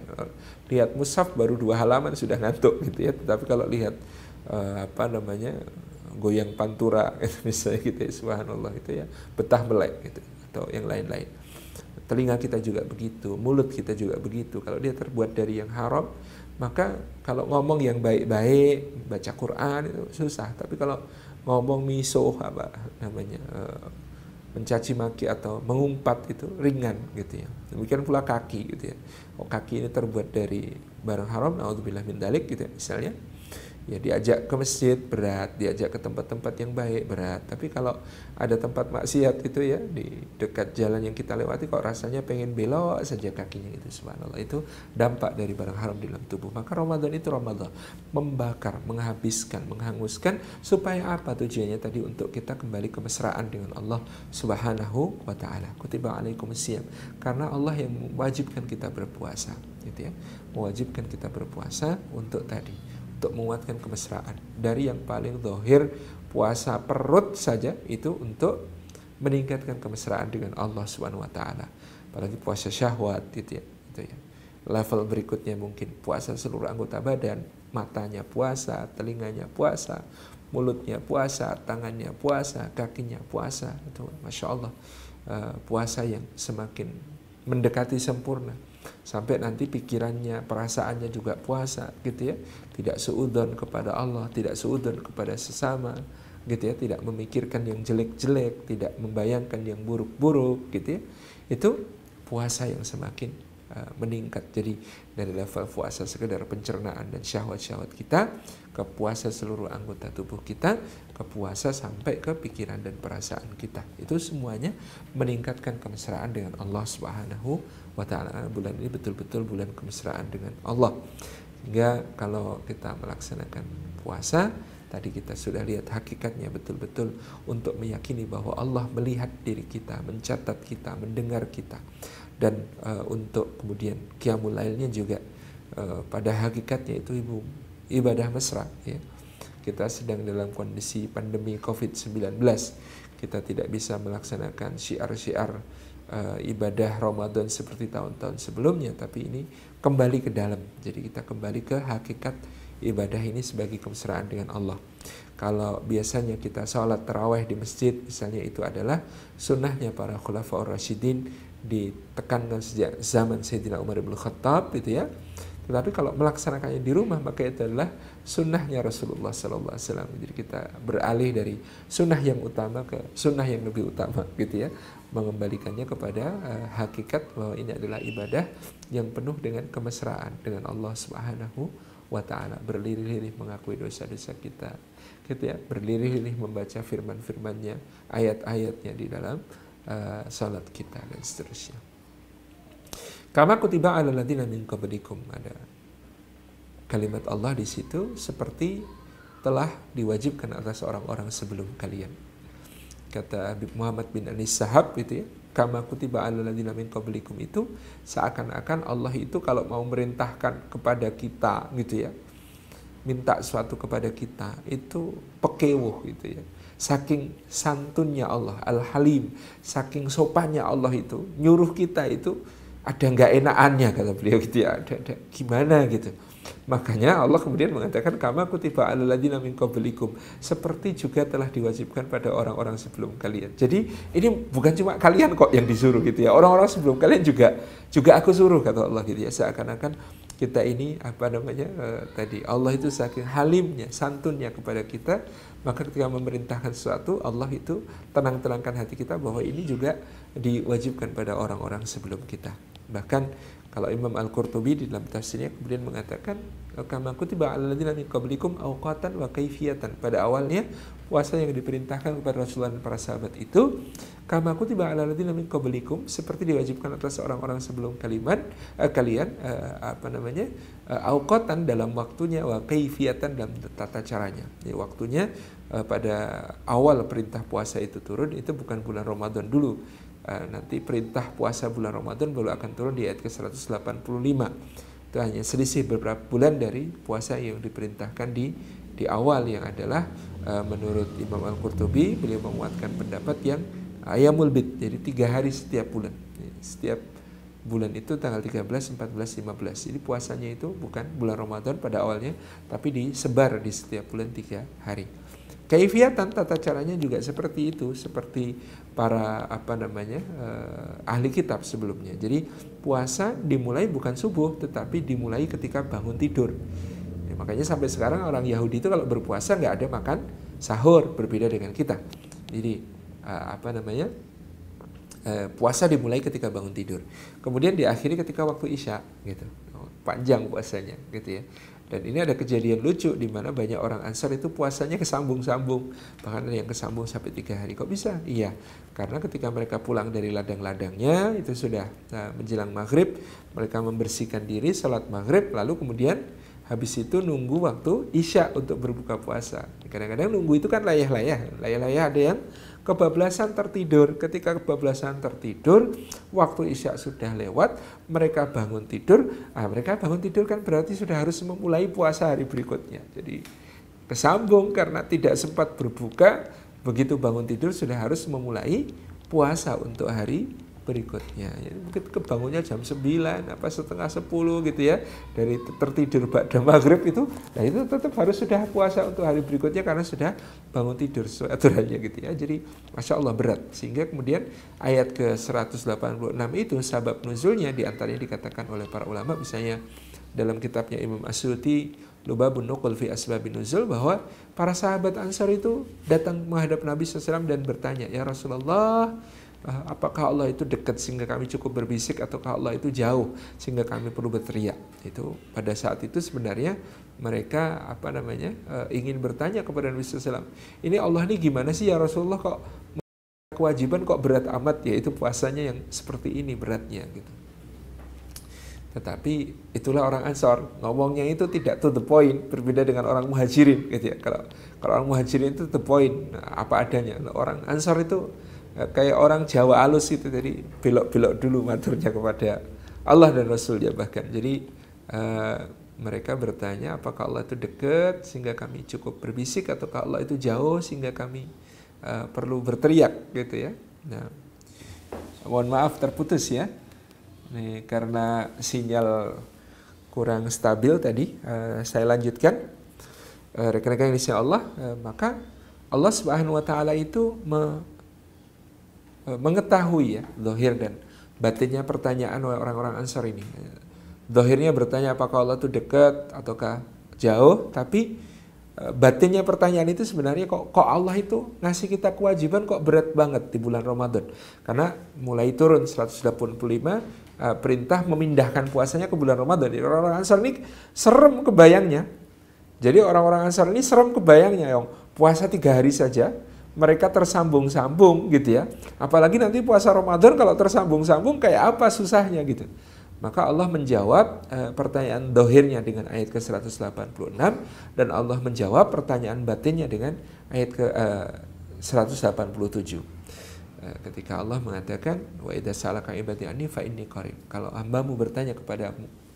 lihat musaf baru dua halaman sudah ngantuk gitu ya tetapi kalau lihat uh, apa namanya goyang pantura gitu, misalnya gitu ya, subhanallah itu ya betah melek gitu atau yang lain-lain telinga kita juga begitu mulut kita juga begitu kalau dia terbuat dari yang haram maka kalau ngomong yang baik-baik baca Quran itu susah tapi kalau ngomong miso apa namanya eh, mencaci maki atau mengumpat itu ringan gitu ya demikian pula kaki gitu ya oh kaki ini terbuat dari barang haram naudzubillah min dalik gitu ya misalnya ya diajak ke masjid berat, diajak ke tempat-tempat yang baik berat. Tapi kalau ada tempat maksiat itu ya di dekat jalan yang kita lewati kok rasanya pengen belok saja kakinya itu subhanallah. Itu dampak dari barang haram di dalam tubuh. Maka Ramadan itu Ramadan membakar, menghabiskan, menghanguskan supaya apa tujuannya tadi untuk kita kembali kemesraan dengan Allah Subhanahu wa taala. Kutiba alaikumusiyam. Karena Allah yang mewajibkan kita berpuasa, gitu ya. Mewajibkan kita berpuasa untuk tadi untuk menguatkan kemesraan. Dari yang paling dohir puasa perut saja itu untuk meningkatkan kemesraan dengan Allah Subhanahu wa taala. Apalagi puasa syahwat gitu ya, gitu ya. Level berikutnya mungkin puasa seluruh anggota badan, matanya puasa, telinganya puasa, mulutnya puasa, tangannya puasa, kakinya puasa. Itu masya Allah eh, puasa yang semakin mendekati sempurna sampai nanti pikirannya, perasaannya juga puasa gitu ya. Tidak seudon kepada Allah, tidak seudon kepada sesama gitu ya, tidak memikirkan yang jelek-jelek, tidak membayangkan yang buruk-buruk gitu ya. Itu puasa yang semakin uh, meningkat. Jadi dari level puasa sekedar pencernaan dan syahwat-syahwat kita ke puasa seluruh anggota tubuh kita, ke puasa sampai ke pikiran dan perasaan kita. Itu semuanya meningkatkan kemesraan dengan Allah Subhanahu wa taala bulan ini betul-betul bulan kemesraan dengan Allah sehingga kalau kita melaksanakan puasa tadi kita sudah lihat hakikatnya betul-betul untuk meyakini bahwa Allah melihat diri kita mencatat kita mendengar kita dan uh, untuk kemudian qiyamul lailnya juga uh, pada hakikatnya itu ibu ibadah mesra ya kita sedang dalam kondisi pandemi Covid-19 kita tidak bisa melaksanakan syiar-syiar uh, ibadah Ramadan seperti tahun-tahun sebelumnya, tapi ini kembali ke dalam. Jadi kita kembali ke hakikat ibadah ini sebagai kemesraan dengan Allah. Kalau biasanya kita sholat terawih di masjid, misalnya itu adalah sunnahnya para khulafaur rasyidin ditekankan sejak zaman Sayyidina Umar bin Khattab gitu ya. Tetapi kalau melaksanakannya di rumah maka itu adalah sunnahnya Rasulullah SAW. Jadi kita beralih dari sunnah yang utama ke sunnah yang lebih utama gitu ya mengembalikannya kepada uh, hakikat bahwa ini adalah ibadah yang penuh dengan kemesraan dengan Allah Subhanahu wa taala berlirih-lirih mengakui dosa-dosa kita gitu ya berlirih-lirih membaca firman-firmannya ayat-ayatnya di dalam uh, salat kita dan seterusnya kama kutiba ala ladina min qablikum ada kalimat Allah di situ seperti telah diwajibkan atas orang-orang sebelum kalian kata Habib Muhammad bin Anis Sahab itu ya kama kutiba ala min qablikum itu seakan-akan Allah itu kalau mau merintahkan kepada kita gitu ya minta suatu kepada kita itu pekewuh gitu ya saking santunnya Allah al-halim saking sopannya Allah itu nyuruh kita itu ada nggak enakannya kata beliau gitu ya ada, ada gimana gitu Makanya Allah kemudian mengatakan kama kutiba alladzina min qablikum seperti juga telah diwajibkan pada orang-orang sebelum kalian. Jadi ini bukan cuma kalian kok yang disuruh gitu ya. Orang-orang sebelum kalian juga juga aku suruh kata Allah gitu ya. Seakan-akan kita ini apa namanya uh, tadi Allah itu saking halimnya, santunnya kepada kita, maka ketika memerintahkan sesuatu Allah itu tenang-tenangkan hati kita bahwa ini juga diwajibkan pada orang-orang sebelum kita. Bahkan kalau Imam Al-Qurtubi di dalam tafsirnya kemudian mengatakan kama kutiba alladzina min qablikum awqatan wa kaifiyatan. Pada awalnya puasa yang diperintahkan kepada Rasulullah dan para sahabat itu kama kutiba alladzina min qablikum seperti diwajibkan atas orang-orang sebelum kalimat eh, kalian eh, apa namanya? Eh, awqatan dalam waktunya wa kaifiyatan dalam tata caranya. Jadi waktunya eh, pada awal perintah puasa itu turun itu bukan bulan Ramadan dulu Ah, nanti perintah puasa bulan Ramadan baru akan turun di ayat ke-185. Itu hanya selisih beberapa bulan dari puasa yang diperintahkan di di awal yang adalah uh, menurut Imam Al-Qurtubi beliau menguatkan pendapat yang ayamul bid jadi tiga hari setiap bulan setiap bulan itu tanggal 13, 14, 15 jadi puasanya itu bukan bulan Ramadan pada awalnya tapi disebar di setiap bulan tiga hari keifiatan tata caranya juga seperti itu, seperti para apa namanya eh, ahli kitab sebelumnya. Jadi puasa dimulai bukan subuh, tetapi dimulai ketika bangun tidur. Ya, makanya sampai sekarang orang Yahudi itu kalau berpuasa nggak ada makan sahur, berbeda dengan kita. Jadi eh, apa namanya eh, puasa dimulai ketika bangun tidur, kemudian diakhiri ketika waktu isya gitu, oh, panjang puasanya gitu ya. Dan ini ada kejadian lucu di mana banyak orang Ansar itu puasanya kesambung-sambung. Bahkan ada yang kesambung sampai tiga hari. Kok bisa? Iya, karena ketika mereka pulang dari ladang-ladangnya itu sudah nah, menjelang maghrib, mereka membersihkan diri salat maghrib, lalu kemudian habis itu nunggu waktu isya untuk berbuka puasa. Kadang-kadang nunggu itu kan layah-layah, layah-layah ada yang Kebablasan tertidur, ketika kebablasan tertidur, waktu isya sudah lewat, mereka bangun tidur, nah, mereka bangun tidur kan berarti sudah harus memulai puasa hari berikutnya. Jadi kesambung karena tidak sempat berbuka, begitu bangun tidur sudah harus memulai puasa untuk hari berikutnya. Jadi ya, mungkin kebangunnya jam 9 apa setengah 10 gitu ya. Dari tertidur pada maghrib itu, nah itu tetap harus sudah puasa untuk hari berikutnya karena sudah bangun tidur aturannya gitu ya. Jadi Masya Allah berat. Sehingga kemudian ayat ke-186 itu sabab nuzulnya diantaranya dikatakan oleh para ulama misalnya dalam kitabnya Imam Asyuti Lubabun Nukul fi Asbabin Nuzul bahwa para sahabat Ansar itu datang menghadap Nabi SAW dan bertanya, Ya Rasulullah, Ah, apakah Allah itu dekat sehingga kami cukup berbisik ataukah Allah itu jauh sehingga kami perlu berteriak itu pada saat itu sebenarnya mereka apa namanya eh, ingin bertanya kepada Nabi SAW ini Allah ini gimana sih ya Rasulullah kok kewajiban kok berat amat ya itu puasanya yang seperti ini beratnya gitu tetapi itulah orang Ansor ngomongnya itu tidak to the point berbeda dengan orang Muhajirin gitu ya kalau kalau orang Muhajirin itu to the point nah, apa adanya nah, orang Ansor itu kayak orang Jawa alus itu jadi belok-belok dulu maturnya kepada Allah dan Rasul ya bahkan jadi uh, mereka bertanya apakah Allah itu dekat sehingga kami cukup berbisik ataukah Allah itu jauh sehingga kami uh, perlu berteriak gitu ya nah mohon maaf terputus ya Nih, karena sinyal kurang stabil tadi uh, saya lanjutkan rekan-rekan yang insya Allah uh, maka Allah Subhanahu wa taala itu Eh, mengetahui ya dohir dan batinnya pertanyaan oleh orang-orang Ansar ini. Dohirnya eh, bertanya apakah Allah itu dekat ataukah jauh, tapi eh, batinnya pertanyaan itu sebenarnya kok kok Allah itu ngasih kita kewajiban kok berat banget di bulan Ramadan. Karena mulai turun 185 perintah memindahkan puasanya ke bulan Ramadan. Jadi orang-orang Ansar ini serem kebayangnya. Jadi orang-orang Ansar ini serem kebayangnya, yang puasa tiga hari saja, mereka tersambung-sambung gitu ya. Apalagi nanti puasa Ramadan kalau tersambung-sambung kayak apa susahnya gitu. Maka Allah menjawab e, pertanyaan dohirnya dengan ayat ke-186 dan Allah menjawab pertanyaan batinnya dengan ayat ke-187. E, e, ketika Allah mengatakan wa idza salaka ibadi anni fa inni qarib. Kalau hambamu bertanya kepada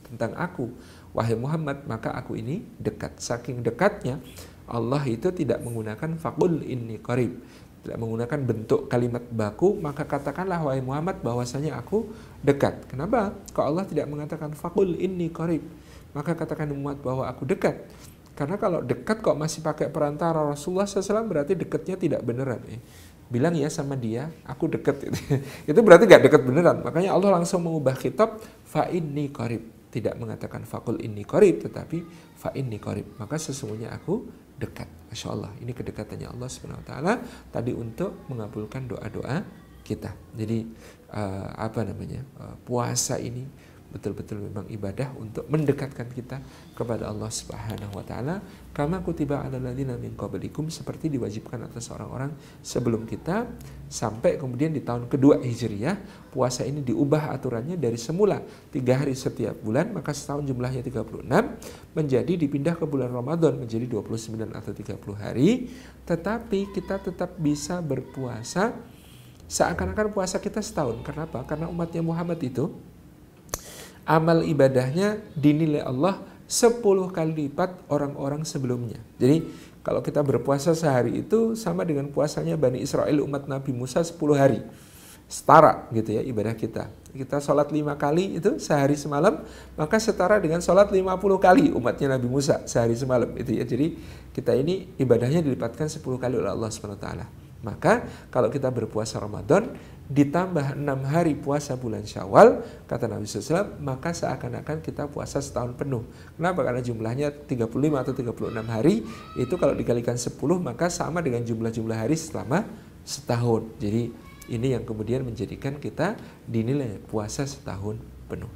tentang aku, wahai Muhammad, maka aku ini dekat. Saking dekatnya Allah itu tidak menggunakan fakul ini korip, tidak menggunakan bentuk kalimat baku, maka katakanlah wahai Muhammad bahwasanya aku dekat. Kenapa? kok Allah tidak mengatakan fakul ini korip, maka katakan Muhammad bahwa aku dekat. Karena kalau dekat kok masih pakai perantara Rasulullah SAW berarti dekatnya tidak beneran. Eh, bilang ya sama dia, aku dekat Itu berarti gak dekat beneran. Makanya Allah langsung mengubah kitab fa ini korip, Tidak mengatakan fakul ini korip tetapi fa ini korip. Maka sesungguhnya aku dekat. Masya Allah, ini kedekatannya Allah Subhanahu Wa Taala tadi untuk mengabulkan doa-doa kita. Jadi eh, apa namanya eh, puasa ini betul-betul memang ibadah untuk mendekatkan kita kepada Allah Subhanahu wa taala kama kutiba ala ladina min qablikum seperti diwajibkan atas orang-orang sebelum kita sampai kemudian di tahun kedua Hijriah puasa ini diubah aturannya dari semula tiga hari setiap bulan maka setahun jumlahnya 36 menjadi dipindah ke bulan Ramadan menjadi 29 atau 30 hari tetapi kita tetap bisa berpuasa seakan-akan puasa kita setahun kenapa karena umatnya Muhammad itu amal ibadahnya dinilai Allah 10 kali lipat orang-orang sebelumnya. Jadi kalau kita berpuasa sehari itu sama dengan puasanya Bani Israel umat Nabi Musa 10 hari. Setara gitu ya ibadah kita. Kita sholat lima kali itu sehari semalam, maka setara dengan sholat 50 kali umatnya Nabi Musa sehari semalam. Itu ya. Jadi kita ini ibadahnya dilipatkan 10 kali oleh Allah Subhanahu wa taala. Maka kalau kita berpuasa Ramadan ditambah enam hari puasa bulan Syawal kata Nabi SAW maka seakan-akan kita puasa setahun penuh. Kenapa? Karena jumlahnya 35 atau 36 hari itu kalau dikalikan 10 maka sama dengan jumlah-jumlah hari selama setahun. Jadi ini yang kemudian menjadikan kita dinilai puasa setahun penuh.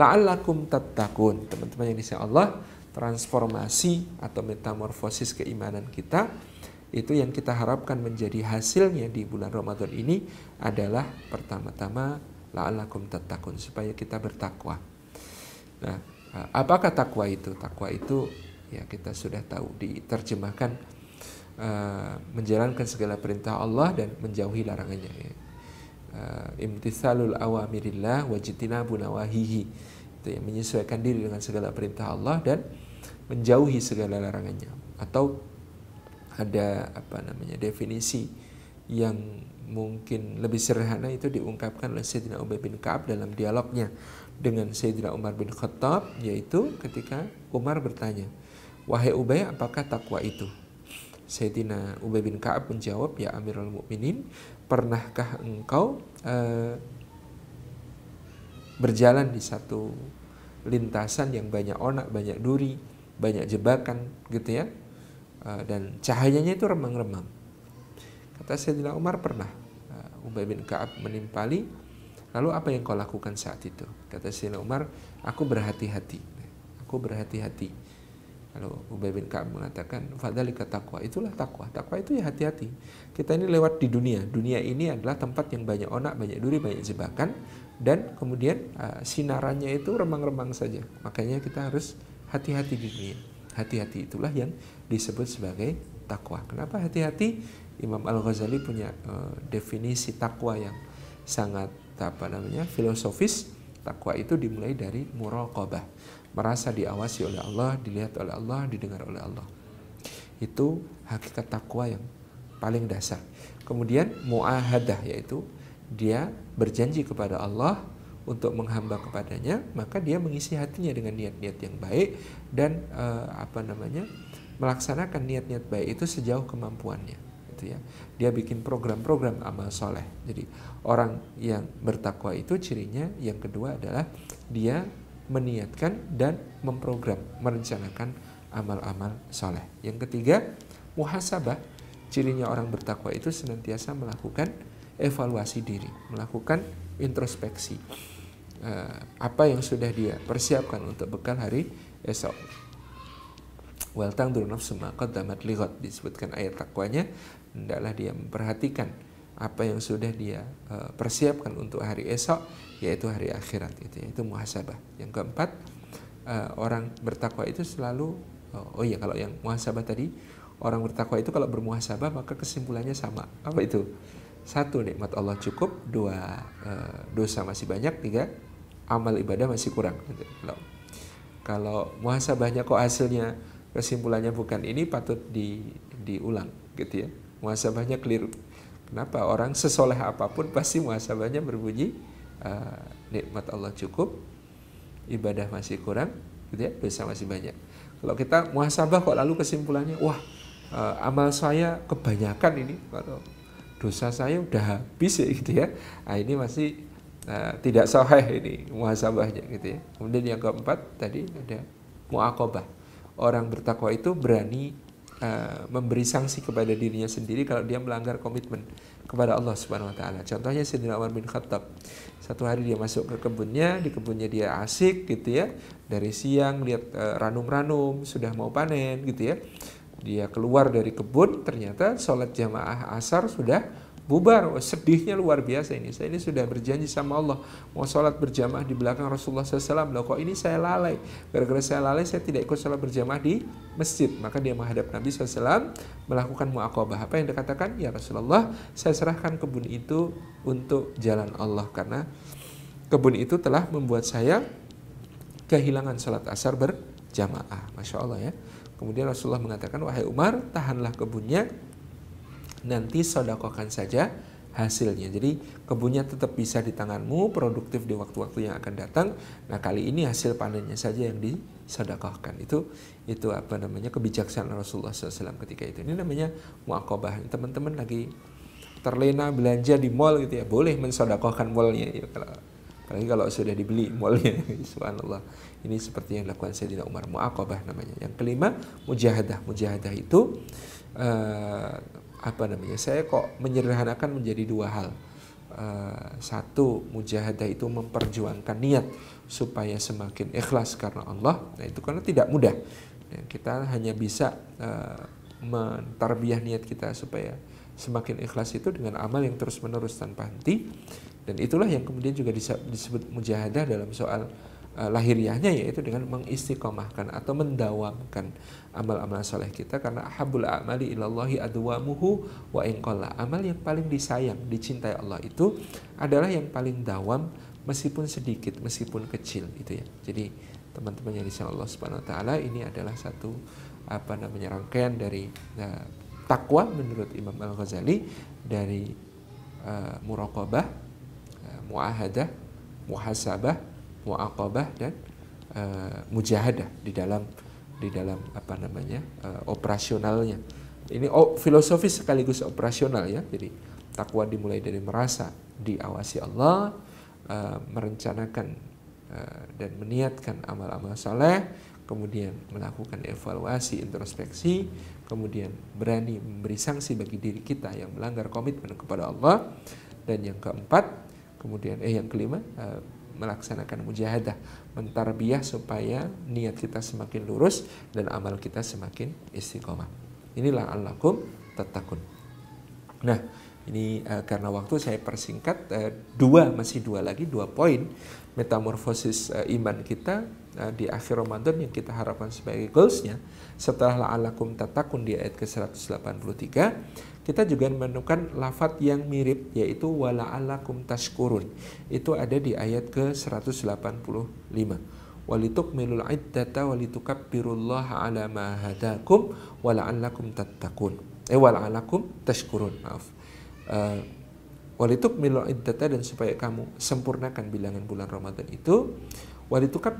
La'allakum tattaqun. Teman-teman yang disayang Allah, transformasi atau metamorfosis keimanan kita itu yang kita harapkan menjadi hasilnya di bulan Ramadan ini adalah pertama-tama la'alakum tatakun supaya kita bertakwa. Nah, apakah takwa itu? Takwa itu ya kita sudah tahu diterjemahkan uh, menjalankan segala perintah Allah dan menjauhi larangannya ya. Uh, imtithalul awamirillah wajtinabu nawahihi. Itu yang menyesuaikan diri dengan segala perintah Allah dan menjauhi segala larangannya atau ada apa namanya definisi yang mungkin lebih sederhana itu diungkapkan oleh Sayyidina Ubay bin Ka'ab dalam dialognya dengan Sayyidina Umar bin Khattab yaitu ketika Umar bertanya wahai Ubay apakah takwa itu Sayyidina Ubay bin Ka'ab menjawab ya Amirul Mukminin pernahkah engkau eh, berjalan di satu lintasan yang banyak onak banyak duri banyak jebakan gitu ya Eh, dan cahayanya itu remang-remang. Kata Sayyidina Umar pernah eh, Ubay bin Kaab menimpali, lalu apa yang kau lakukan saat itu? Kata Sayyidina Umar, aku berhati-hati. Aku berhati-hati. Lalu Ubay bin Kaab mengatakan, Fadhalika takwa. Itulah takwa. Takwa itu ya hati-hati. Kita ini lewat di dunia. Dunia ini adalah tempat yang banyak onak, banyak duri, banyak jebakan. Dan kemudian uh, sinarannya itu remang-remang saja. Makanya kita harus hati-hati di dunia. Hati-hati itulah yang disebut sebagai takwa. Kenapa hati-hati? Imam Al-Ghazali punya uh, definisi takwa yang sangat apa namanya? filosofis. Takwa itu dimulai dari muraqabah, merasa diawasi oleh Allah, dilihat oleh Allah, didengar oleh Allah. Itu hakikat takwa yang paling dasar. Kemudian muahadah yaitu dia berjanji kepada Allah untuk menghamba kepadanya, maka dia mengisi hatinya dengan niat-niat yang baik dan uh, apa namanya? melaksanakan niat-niat baik itu sejauh kemampuannya gitu ya dia bikin program-program amal soleh jadi orang yang bertakwa itu cirinya yang kedua adalah dia meniatkan dan memprogram merencanakan amal-amal soleh yang ketiga muhasabah cirinya orang bertakwa itu senantiasa melakukan evaluasi diri melakukan introspeksi eh, apa yang sudah dia persiapkan untuk bekal hari esok Wal tangdur nafsu damat lihat disebutkan ayat takwanya hendaklah dia memperhatikan apa yang sudah dia eh, persiapkan untuk hari esok yaitu hari akhirat itu yaitu muhasabah. Yang keempat eh, orang bertakwa itu selalu eh, oh iya kalau yang muhasabah tadi orang bertakwa itu kalau bermuhasabah maka kesimpulannya sama. Apa itu? Satu nikmat Allah cukup, dua dosa masih banyak, tiga amal ibadah masih kurang. kalau muhasabahnya kok hasilnya kesimpulannya bukan ini patut di, diulang gitu ya. Muhasabahnya keliru. Kenapa? Orang sesoleh apapun pasti muhasabahnya berbunyi uh, nikmat Allah cukup, ibadah masih kurang, gitu ya, dosa masih banyak. Kalau kita muhasabah kok lalu kesimpulannya, wah uh, amal saya kebanyakan ini, kalau dosa saya udah habis ya gitu ya. Nah, ini masih uh, tidak sahih ini muhasabahnya gitu ya. Kemudian yang keempat tadi ada muakobah orang bertakwa itu berani uh, memberi sanksi kepada dirinya sendiri kalau dia melanggar komitmen kepada Allah Subhanahu wa taala. Contohnya Sayyidina Umar bin Khattab. Satu hari dia masuk ke kebunnya, di kebunnya dia asik gitu ya. Dari siang lihat eh, ranum-ranum, uh, sudah mau panen gitu ya. Dia keluar dari kebun, ternyata sholat jamaah asar sudah bubar. oh, sedihnya luar biasa ini. Saya ini sudah berjanji sama Allah mau sholat berjamaah di belakang Rasulullah SAW. Loh kok ini saya lalai? Gara-gara saya lalai saya tidak ikut sholat berjamaah di masjid. Maka dia menghadap Nabi SAW melakukan muakobah. Apa yang dikatakan? Ya Rasulullah saya serahkan kebun itu untuk jalan Allah. Karena kebun itu telah membuat saya kehilangan sholat asar berjamaah. Masya Allah ya. Kemudian Rasulullah mengatakan, wahai Umar, tahanlah kebunnya nanti sodakokan saja hasilnya. Jadi kebunnya tetap bisa di tanganmu, produktif di waktu-waktu yang akan datang. Nah kali ini hasil panennya saja yang disodakokan Itu itu apa namanya kebijaksanaan Rasulullah SAW ketika itu. Ini namanya muakobah. Teman-teman lagi terlena belanja di mall gitu ya, boleh mensodakohkan mallnya. Ya, kalau Apalagi kalau sudah dibeli mallnya, subhanallah. Ini seperti yang dilakukan Sayyidina Umar muakobah namanya. Yang kelima, mujahadah. Mujahadah itu uh, apa namanya saya kok menyederhanakan menjadi dua hal uh, satu mujahadah itu memperjuangkan niat supaya semakin ikhlas karena Allah nah itu karena tidak mudah nah, kita hanya bisa uh, mentarbiah niat kita supaya semakin ikhlas itu dengan amal yang terus menerus tanpa henti dan itulah yang kemudian juga disebut mujahadah dalam soal eh, lahiriahnya yaitu dengan mengistiqomahkan atau mendawamkan amal-amal soleh kita karena habul amali ilallahi aduamuhu wa inqalla. Amal yang paling disayang, dicintai Allah itu adalah yang paling dawam meskipun sedikit, meskipun kecil itu ya. Jadi teman-teman yang disayang Allah Subhanahu wa taala ini adalah satu apa namanya rangkaian dari nah, takwa menurut Imam Al-Ghazali dari uh, muraqabah, uh, muahadah, muhasabah, muaqabah dan uh, mujahadah di dalam di dalam apa namanya uh, operasionalnya. Ini oh, filosofis sekaligus operasional ya. Jadi takwa dimulai dari merasa diawasi Allah, uh, merencanakan uh, dan meniatkan amal-amal saleh, kemudian melakukan evaluasi introspeksi, kemudian berani memberi sanksi bagi diri kita yang melanggar komitmen kepada Allah, dan yang keempat, kemudian eh yang kelima uh, melaksanakan mujahadah, mentarbiyah supaya niat kita semakin lurus dan amal kita semakin istiqomah. Inilah allahum tatakun. Nah, ini uh, karena waktu saya persingkat uh, dua masih dua lagi dua poin metamorfosis uh, iman kita uh, di akhir Ramadan yang kita harapkan sebagai goalsnya setelah la'alakum tatakun di ayat ke-183 kita juga menemukan lafat yang mirip yaitu kum tashkurun. Itu ada di ayat ke-185. Walitukmilul iddata walitukabbirullaha ala ma hadakum kum tattaqun. Eh kum tashkurun, maaf. Uh, walitukmilul iddata dan supaya kamu sempurnakan bilangan bulan Ramadan itu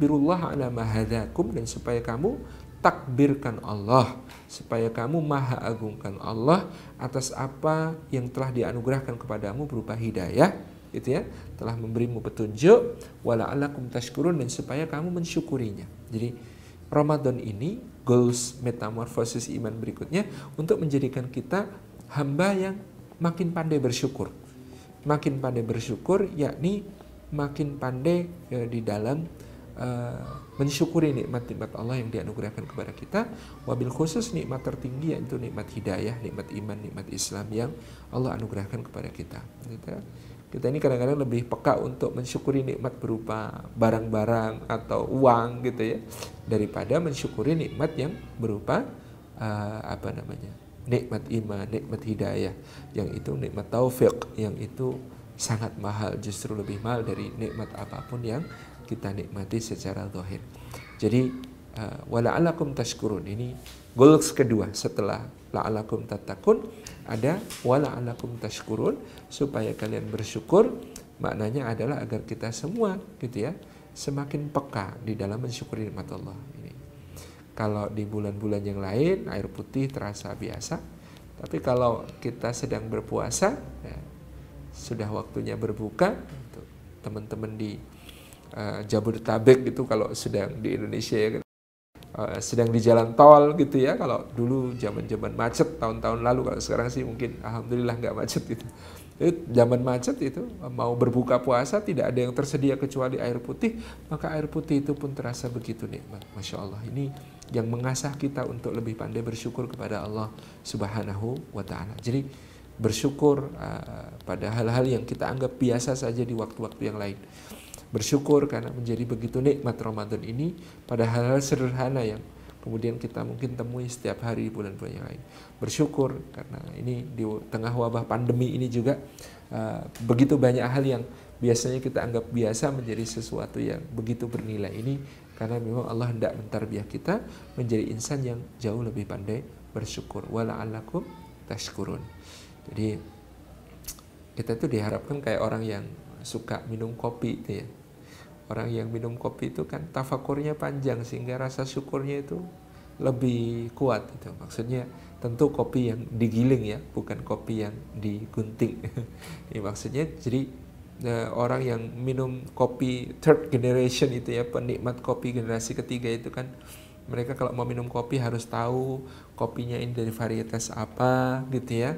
birullah ala mahadakum dan supaya kamu takbirkan Allah supaya kamu maha agungkan Allah atas apa yang telah dianugerahkan kepadamu berupa hidayah gitu ya telah memberimu petunjuk alaikum tashkurun dan supaya kamu mensyukurinya jadi Ramadan ini goals metamorfosis iman berikutnya untuk menjadikan kita hamba yang makin pandai bersyukur makin pandai bersyukur yakni makin pandai ya, di dalam Eh, mensyukuri nikmat-nikmat Allah yang dianugerahkan kepada kita wabil khusus nikmat tertinggi yaitu nikmat hidayah, nikmat iman, nikmat Islam yang Allah anugerahkan kepada kita. Kita, gitu. kita ini kadang-kadang lebih peka untuk mensyukuri nikmat berupa barang-barang atau uang gitu ya daripada mensyukuri nikmat yang berupa uh, apa namanya? nikmat iman, nikmat hidayah yang itu nikmat taufik yang itu sangat mahal justru lebih mahal dari nikmat apapun yang kita nikmati secara zahir. Jadi eh, wala'alakum tashkurun ini goals kedua setelah la'alakum tatakun ada wala'alakum tashkurun supaya kalian bersyukur maknanya adalah agar kita semua gitu ya semakin peka di dalam mensyukuri nikmat Allah ini. Kalau di bulan-bulan yang lain air putih terasa biasa, tapi kalau kita sedang berpuasa ya, sudah waktunya berbuka teman-teman di Eh, Jabodetabek gitu kalau sedang di Indonesia ya kan. Eh, sedang di jalan tol gitu ya kalau dulu zaman-zaman macet tahun-tahun lalu kalau sekarang sih mungkin alhamdulillah nggak macet gitu eh, zaman macet itu mau berbuka puasa tidak ada yang tersedia kecuali air putih maka air putih itu pun terasa begitu nikmat masya Allah ini yang mengasah kita untuk lebih pandai bersyukur kepada Allah subhanahu wa taala jadi bersyukur uh, pada hal-hal yang kita anggap biasa saja di waktu-waktu yang lain bersyukur karena menjadi begitu nikmat Ramadan ini pada hal-hal sederhana yang kemudian kita mungkin temui setiap hari di bulan-bulan yang lain. Bersyukur karena ini di tengah wabah pandemi ini juga uh, begitu banyak hal yang biasanya kita anggap biasa menjadi sesuatu yang begitu bernilai ini karena memang Allah hendak mentarbiah kita menjadi insan yang jauh lebih pandai bersyukur wala'alakum tashkurun. Jadi kita itu diharapkan kayak orang yang suka minum kopi itu ya Orang yang minum kopi itu kan tafakurnya panjang sehingga rasa syukurnya itu lebih kuat itu. Maksudnya tentu kopi yang digiling ya, bukan kopi yang digunting. ini ya, maksudnya jadi eh, orang yang minum kopi third generation itu ya, penikmat kopi generasi ketiga itu kan mereka kalau mau minum kopi harus tahu kopinya ini dari varietas apa gitu ya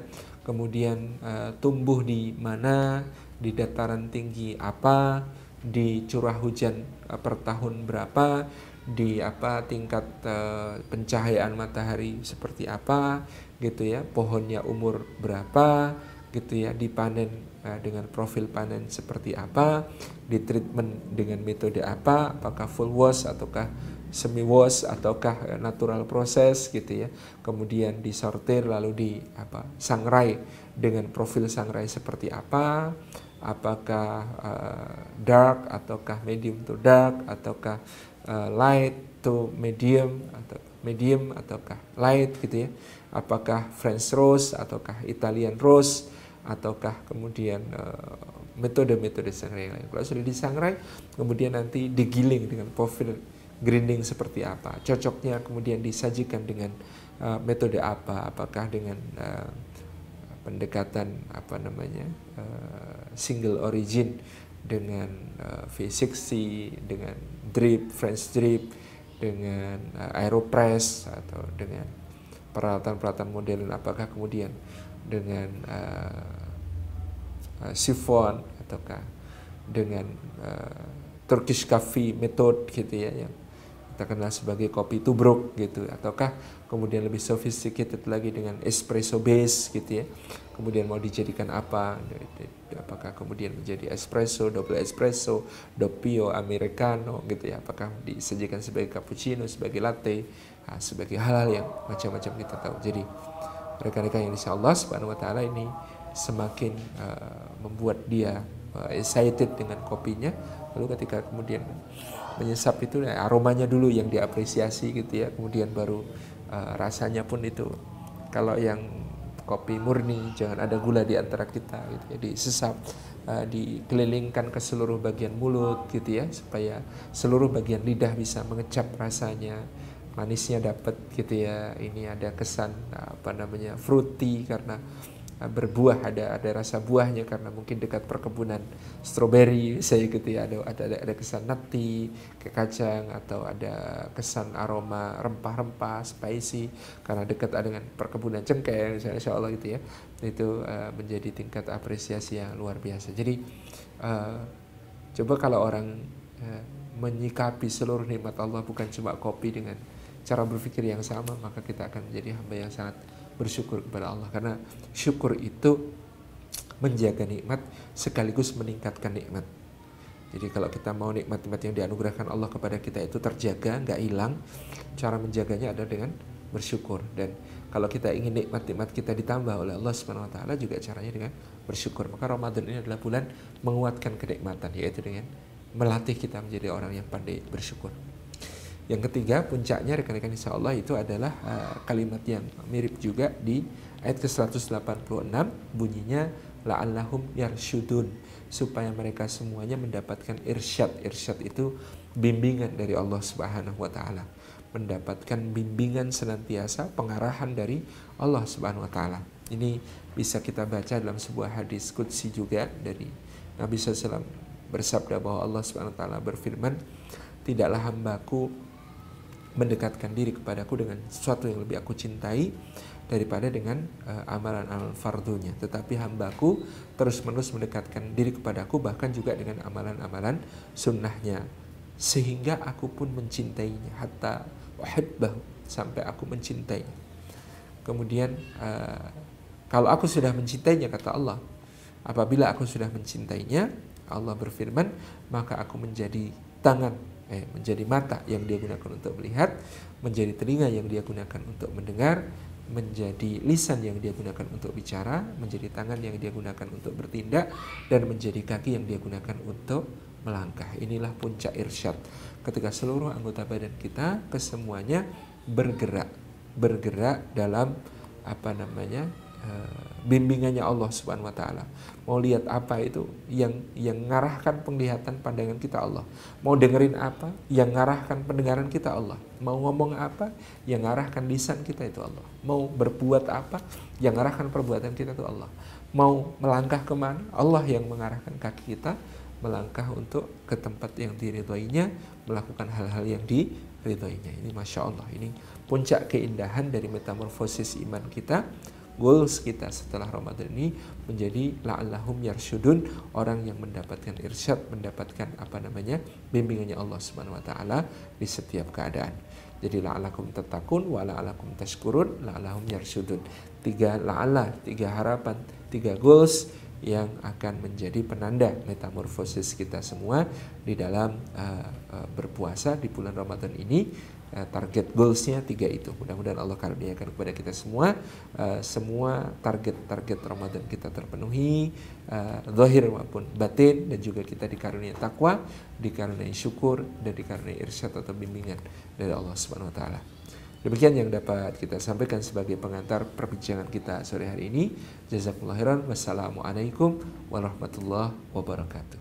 kemudian eh, tumbuh di mana, di dataran tinggi apa, di curah hujan eh, per tahun berapa, di apa tingkat eh, pencahayaan matahari seperti apa gitu ya, pohonnya umur berapa gitu ya, dipanen eh, dengan profil panen seperti apa, di treatment dengan metode apa, apakah full wash ataukah semi wash ataukah natural proses gitu ya. Kemudian disortir lalu di apa sangrai dengan profil sangrai seperti apa apakah uh, dark ataukah medium to dark ataukah uh, light to medium atau medium ataukah light gitu ya apakah French rose ataukah Italian rose ataukah kemudian eh, metode-metode uh, sangrai lain kalau sudah disangrai kemudian nanti digiling dengan profil grinding seperti apa cocoknya kemudian disajikan dengan uh, metode apa apakah dengan uh, pendekatan apa namanya uh, single origin dengan uh, eh, V60 dengan drip French drip dengan uh, aeropress atau dengan peralatan-peralatan modern apakah kemudian dengan uh, uh, siphon ataukah dengan uh, Turkish coffee method gitu ya yang kenal sebagai kopi tubruk gitu ataukah kemudian lebih sophisticated lagi dengan espresso base gitu ya kemudian mau dijadikan apa gitu. apakah kemudian menjadi espresso double espresso doppio americano gitu ya apakah disajikan sebagai cappuccino sebagai latte ah, sebagai halal yang macam-macam kita tahu jadi rekan-rekan yang insyaallah subhanahu wa taala ini semakin uh, membuat dia uh, excited dengan kopinya lalu ketika kemudian menyesap itu ya, aromanya dulu yang diapresiasi gitu ya kemudian baru uh, rasanya pun itu kalau yang kopi murni jangan ada gula di antara kita gitu ya disesap uh, dikelilingkan ke seluruh bagian mulut gitu ya supaya seluruh bagian lidah bisa mengecap rasanya manisnya dapat gitu ya ini ada kesan apa namanya fruity karena Eh, berbuah ada ada rasa buahnya karena mungkin dekat perkebunan stroberi saya gitu ya ada ada ada kesan nati ke kacang atau ada kesan aroma rempah-rempah spicy karena dekat dengan perkebunan cengkeh misalnya insya Allah gitu ya itu uh, menjadi tingkat apresiasi yang luar biasa jadi uh, coba kalau orang uh, menyikapi seluruh nikmat Allah bukan cuma kopi dengan cara berpikir yang sama maka kita akan menjadi hamba yang sangat bersyukur kepada Allah karena syukur itu menjaga nikmat sekaligus meningkatkan nikmat. Jadi kalau kita mau nikmat-nikmat yang dianugerahkan Allah kepada kita itu terjaga, nggak hilang, cara menjaganya ada dengan bersyukur dan kalau kita ingin nikmat-nikmat kita ditambah oleh Allah Subhanahu wa taala juga caranya dengan bersyukur. Maka Ramadan ini adalah bulan menguatkan kenikmatan yaitu dengan melatih kita menjadi orang yang pandai bersyukur. Yang ketiga puncaknya rekan-rekan insya Allah itu adalah uh, kalimat yang mirip juga di ayat ke-186 bunyinya la'allahum yarsyudun supaya mereka semuanya mendapatkan irsyad. Irsyad itu bimbingan dari Allah Subhanahu wa taala. Mendapatkan bimbingan senantiasa pengarahan dari Allah Subhanahu wa taala. Ini bisa kita baca dalam sebuah hadis kudsi juga dari Nabi SAW bersabda bahwa Allah Subhanahu wa taala berfirman, "Tidaklah hambaku mendekatkan diri kepadaku dengan sesuatu yang lebih aku cintai daripada dengan uh, eh, amalan-amalan fardunya. Tetapi hambaku terus-menerus mendekatkan diri kepadaku bahkan juga dengan amalan-amalan sunnahnya. Sehingga aku pun mencintainya. Hatta uhibbahu. Sampai aku mencintainya. Kemudian uh, kalau aku sudah mencintainya kata Allah. Apabila aku sudah mencintainya Allah berfirman maka aku menjadi tangan eh, menjadi mata yang dia gunakan untuk melihat, menjadi telinga yang dia gunakan untuk mendengar, menjadi lisan yang dia gunakan untuk bicara, menjadi tangan yang dia gunakan untuk bertindak, dan menjadi kaki yang dia gunakan untuk melangkah. Inilah puncak irsyad. Ketika seluruh anggota badan kita kesemuanya bergerak, bergerak dalam apa namanya Eh, bimbingannya Allah Subhanahu wa taala. Mau lihat apa itu yang yang ngarahkan penglihatan pandangan kita Allah. Mau dengerin apa yang mengarahkan pendengaran kita Allah. Mau ngomong apa yang mengarahkan lisan kita itu Allah. Mau berbuat apa yang mengarahkan perbuatan kita itu Allah. Mau melangkah kemana Allah yang mengarahkan kaki kita melangkah untuk ke tempat yang diridhoinya melakukan hal-hal yang diridhoinya ini masya Allah ini puncak keindahan dari metamorfosis iman kita goals kita setelah Ramadan ini menjadi la'allahum yarsyudun orang yang mendapatkan irsyad mendapatkan apa namanya bimbingannya Allah Subhanahu wa taala di setiap keadaan jadi la'allakum tatakun wa la'allakum tashkurun la'allahum yarsyudun tiga ala, tiga harapan tiga goals yang akan menjadi penanda metamorfosis kita semua di dalam uh, uh, berpuasa di bulan Ramadan ini Eh, target goalsnya tiga itu. Mudah-mudahan Allah karuniakan kepada kita semua uh, semua target-target Ramadan kita terpenuhi uh, zahir maupun batin dan juga kita dikaruniai takwa, dikaruniai syukur dan dikaruniai irsyad atau bimbingan dari Allah Subhanahu wa taala. Demikian yang dapat kita sampaikan sebagai pengantar perbincangan kita sore hari ini. Jazakumullah khairan. Wassalamualaikum warahmatullahi wabarakatuh.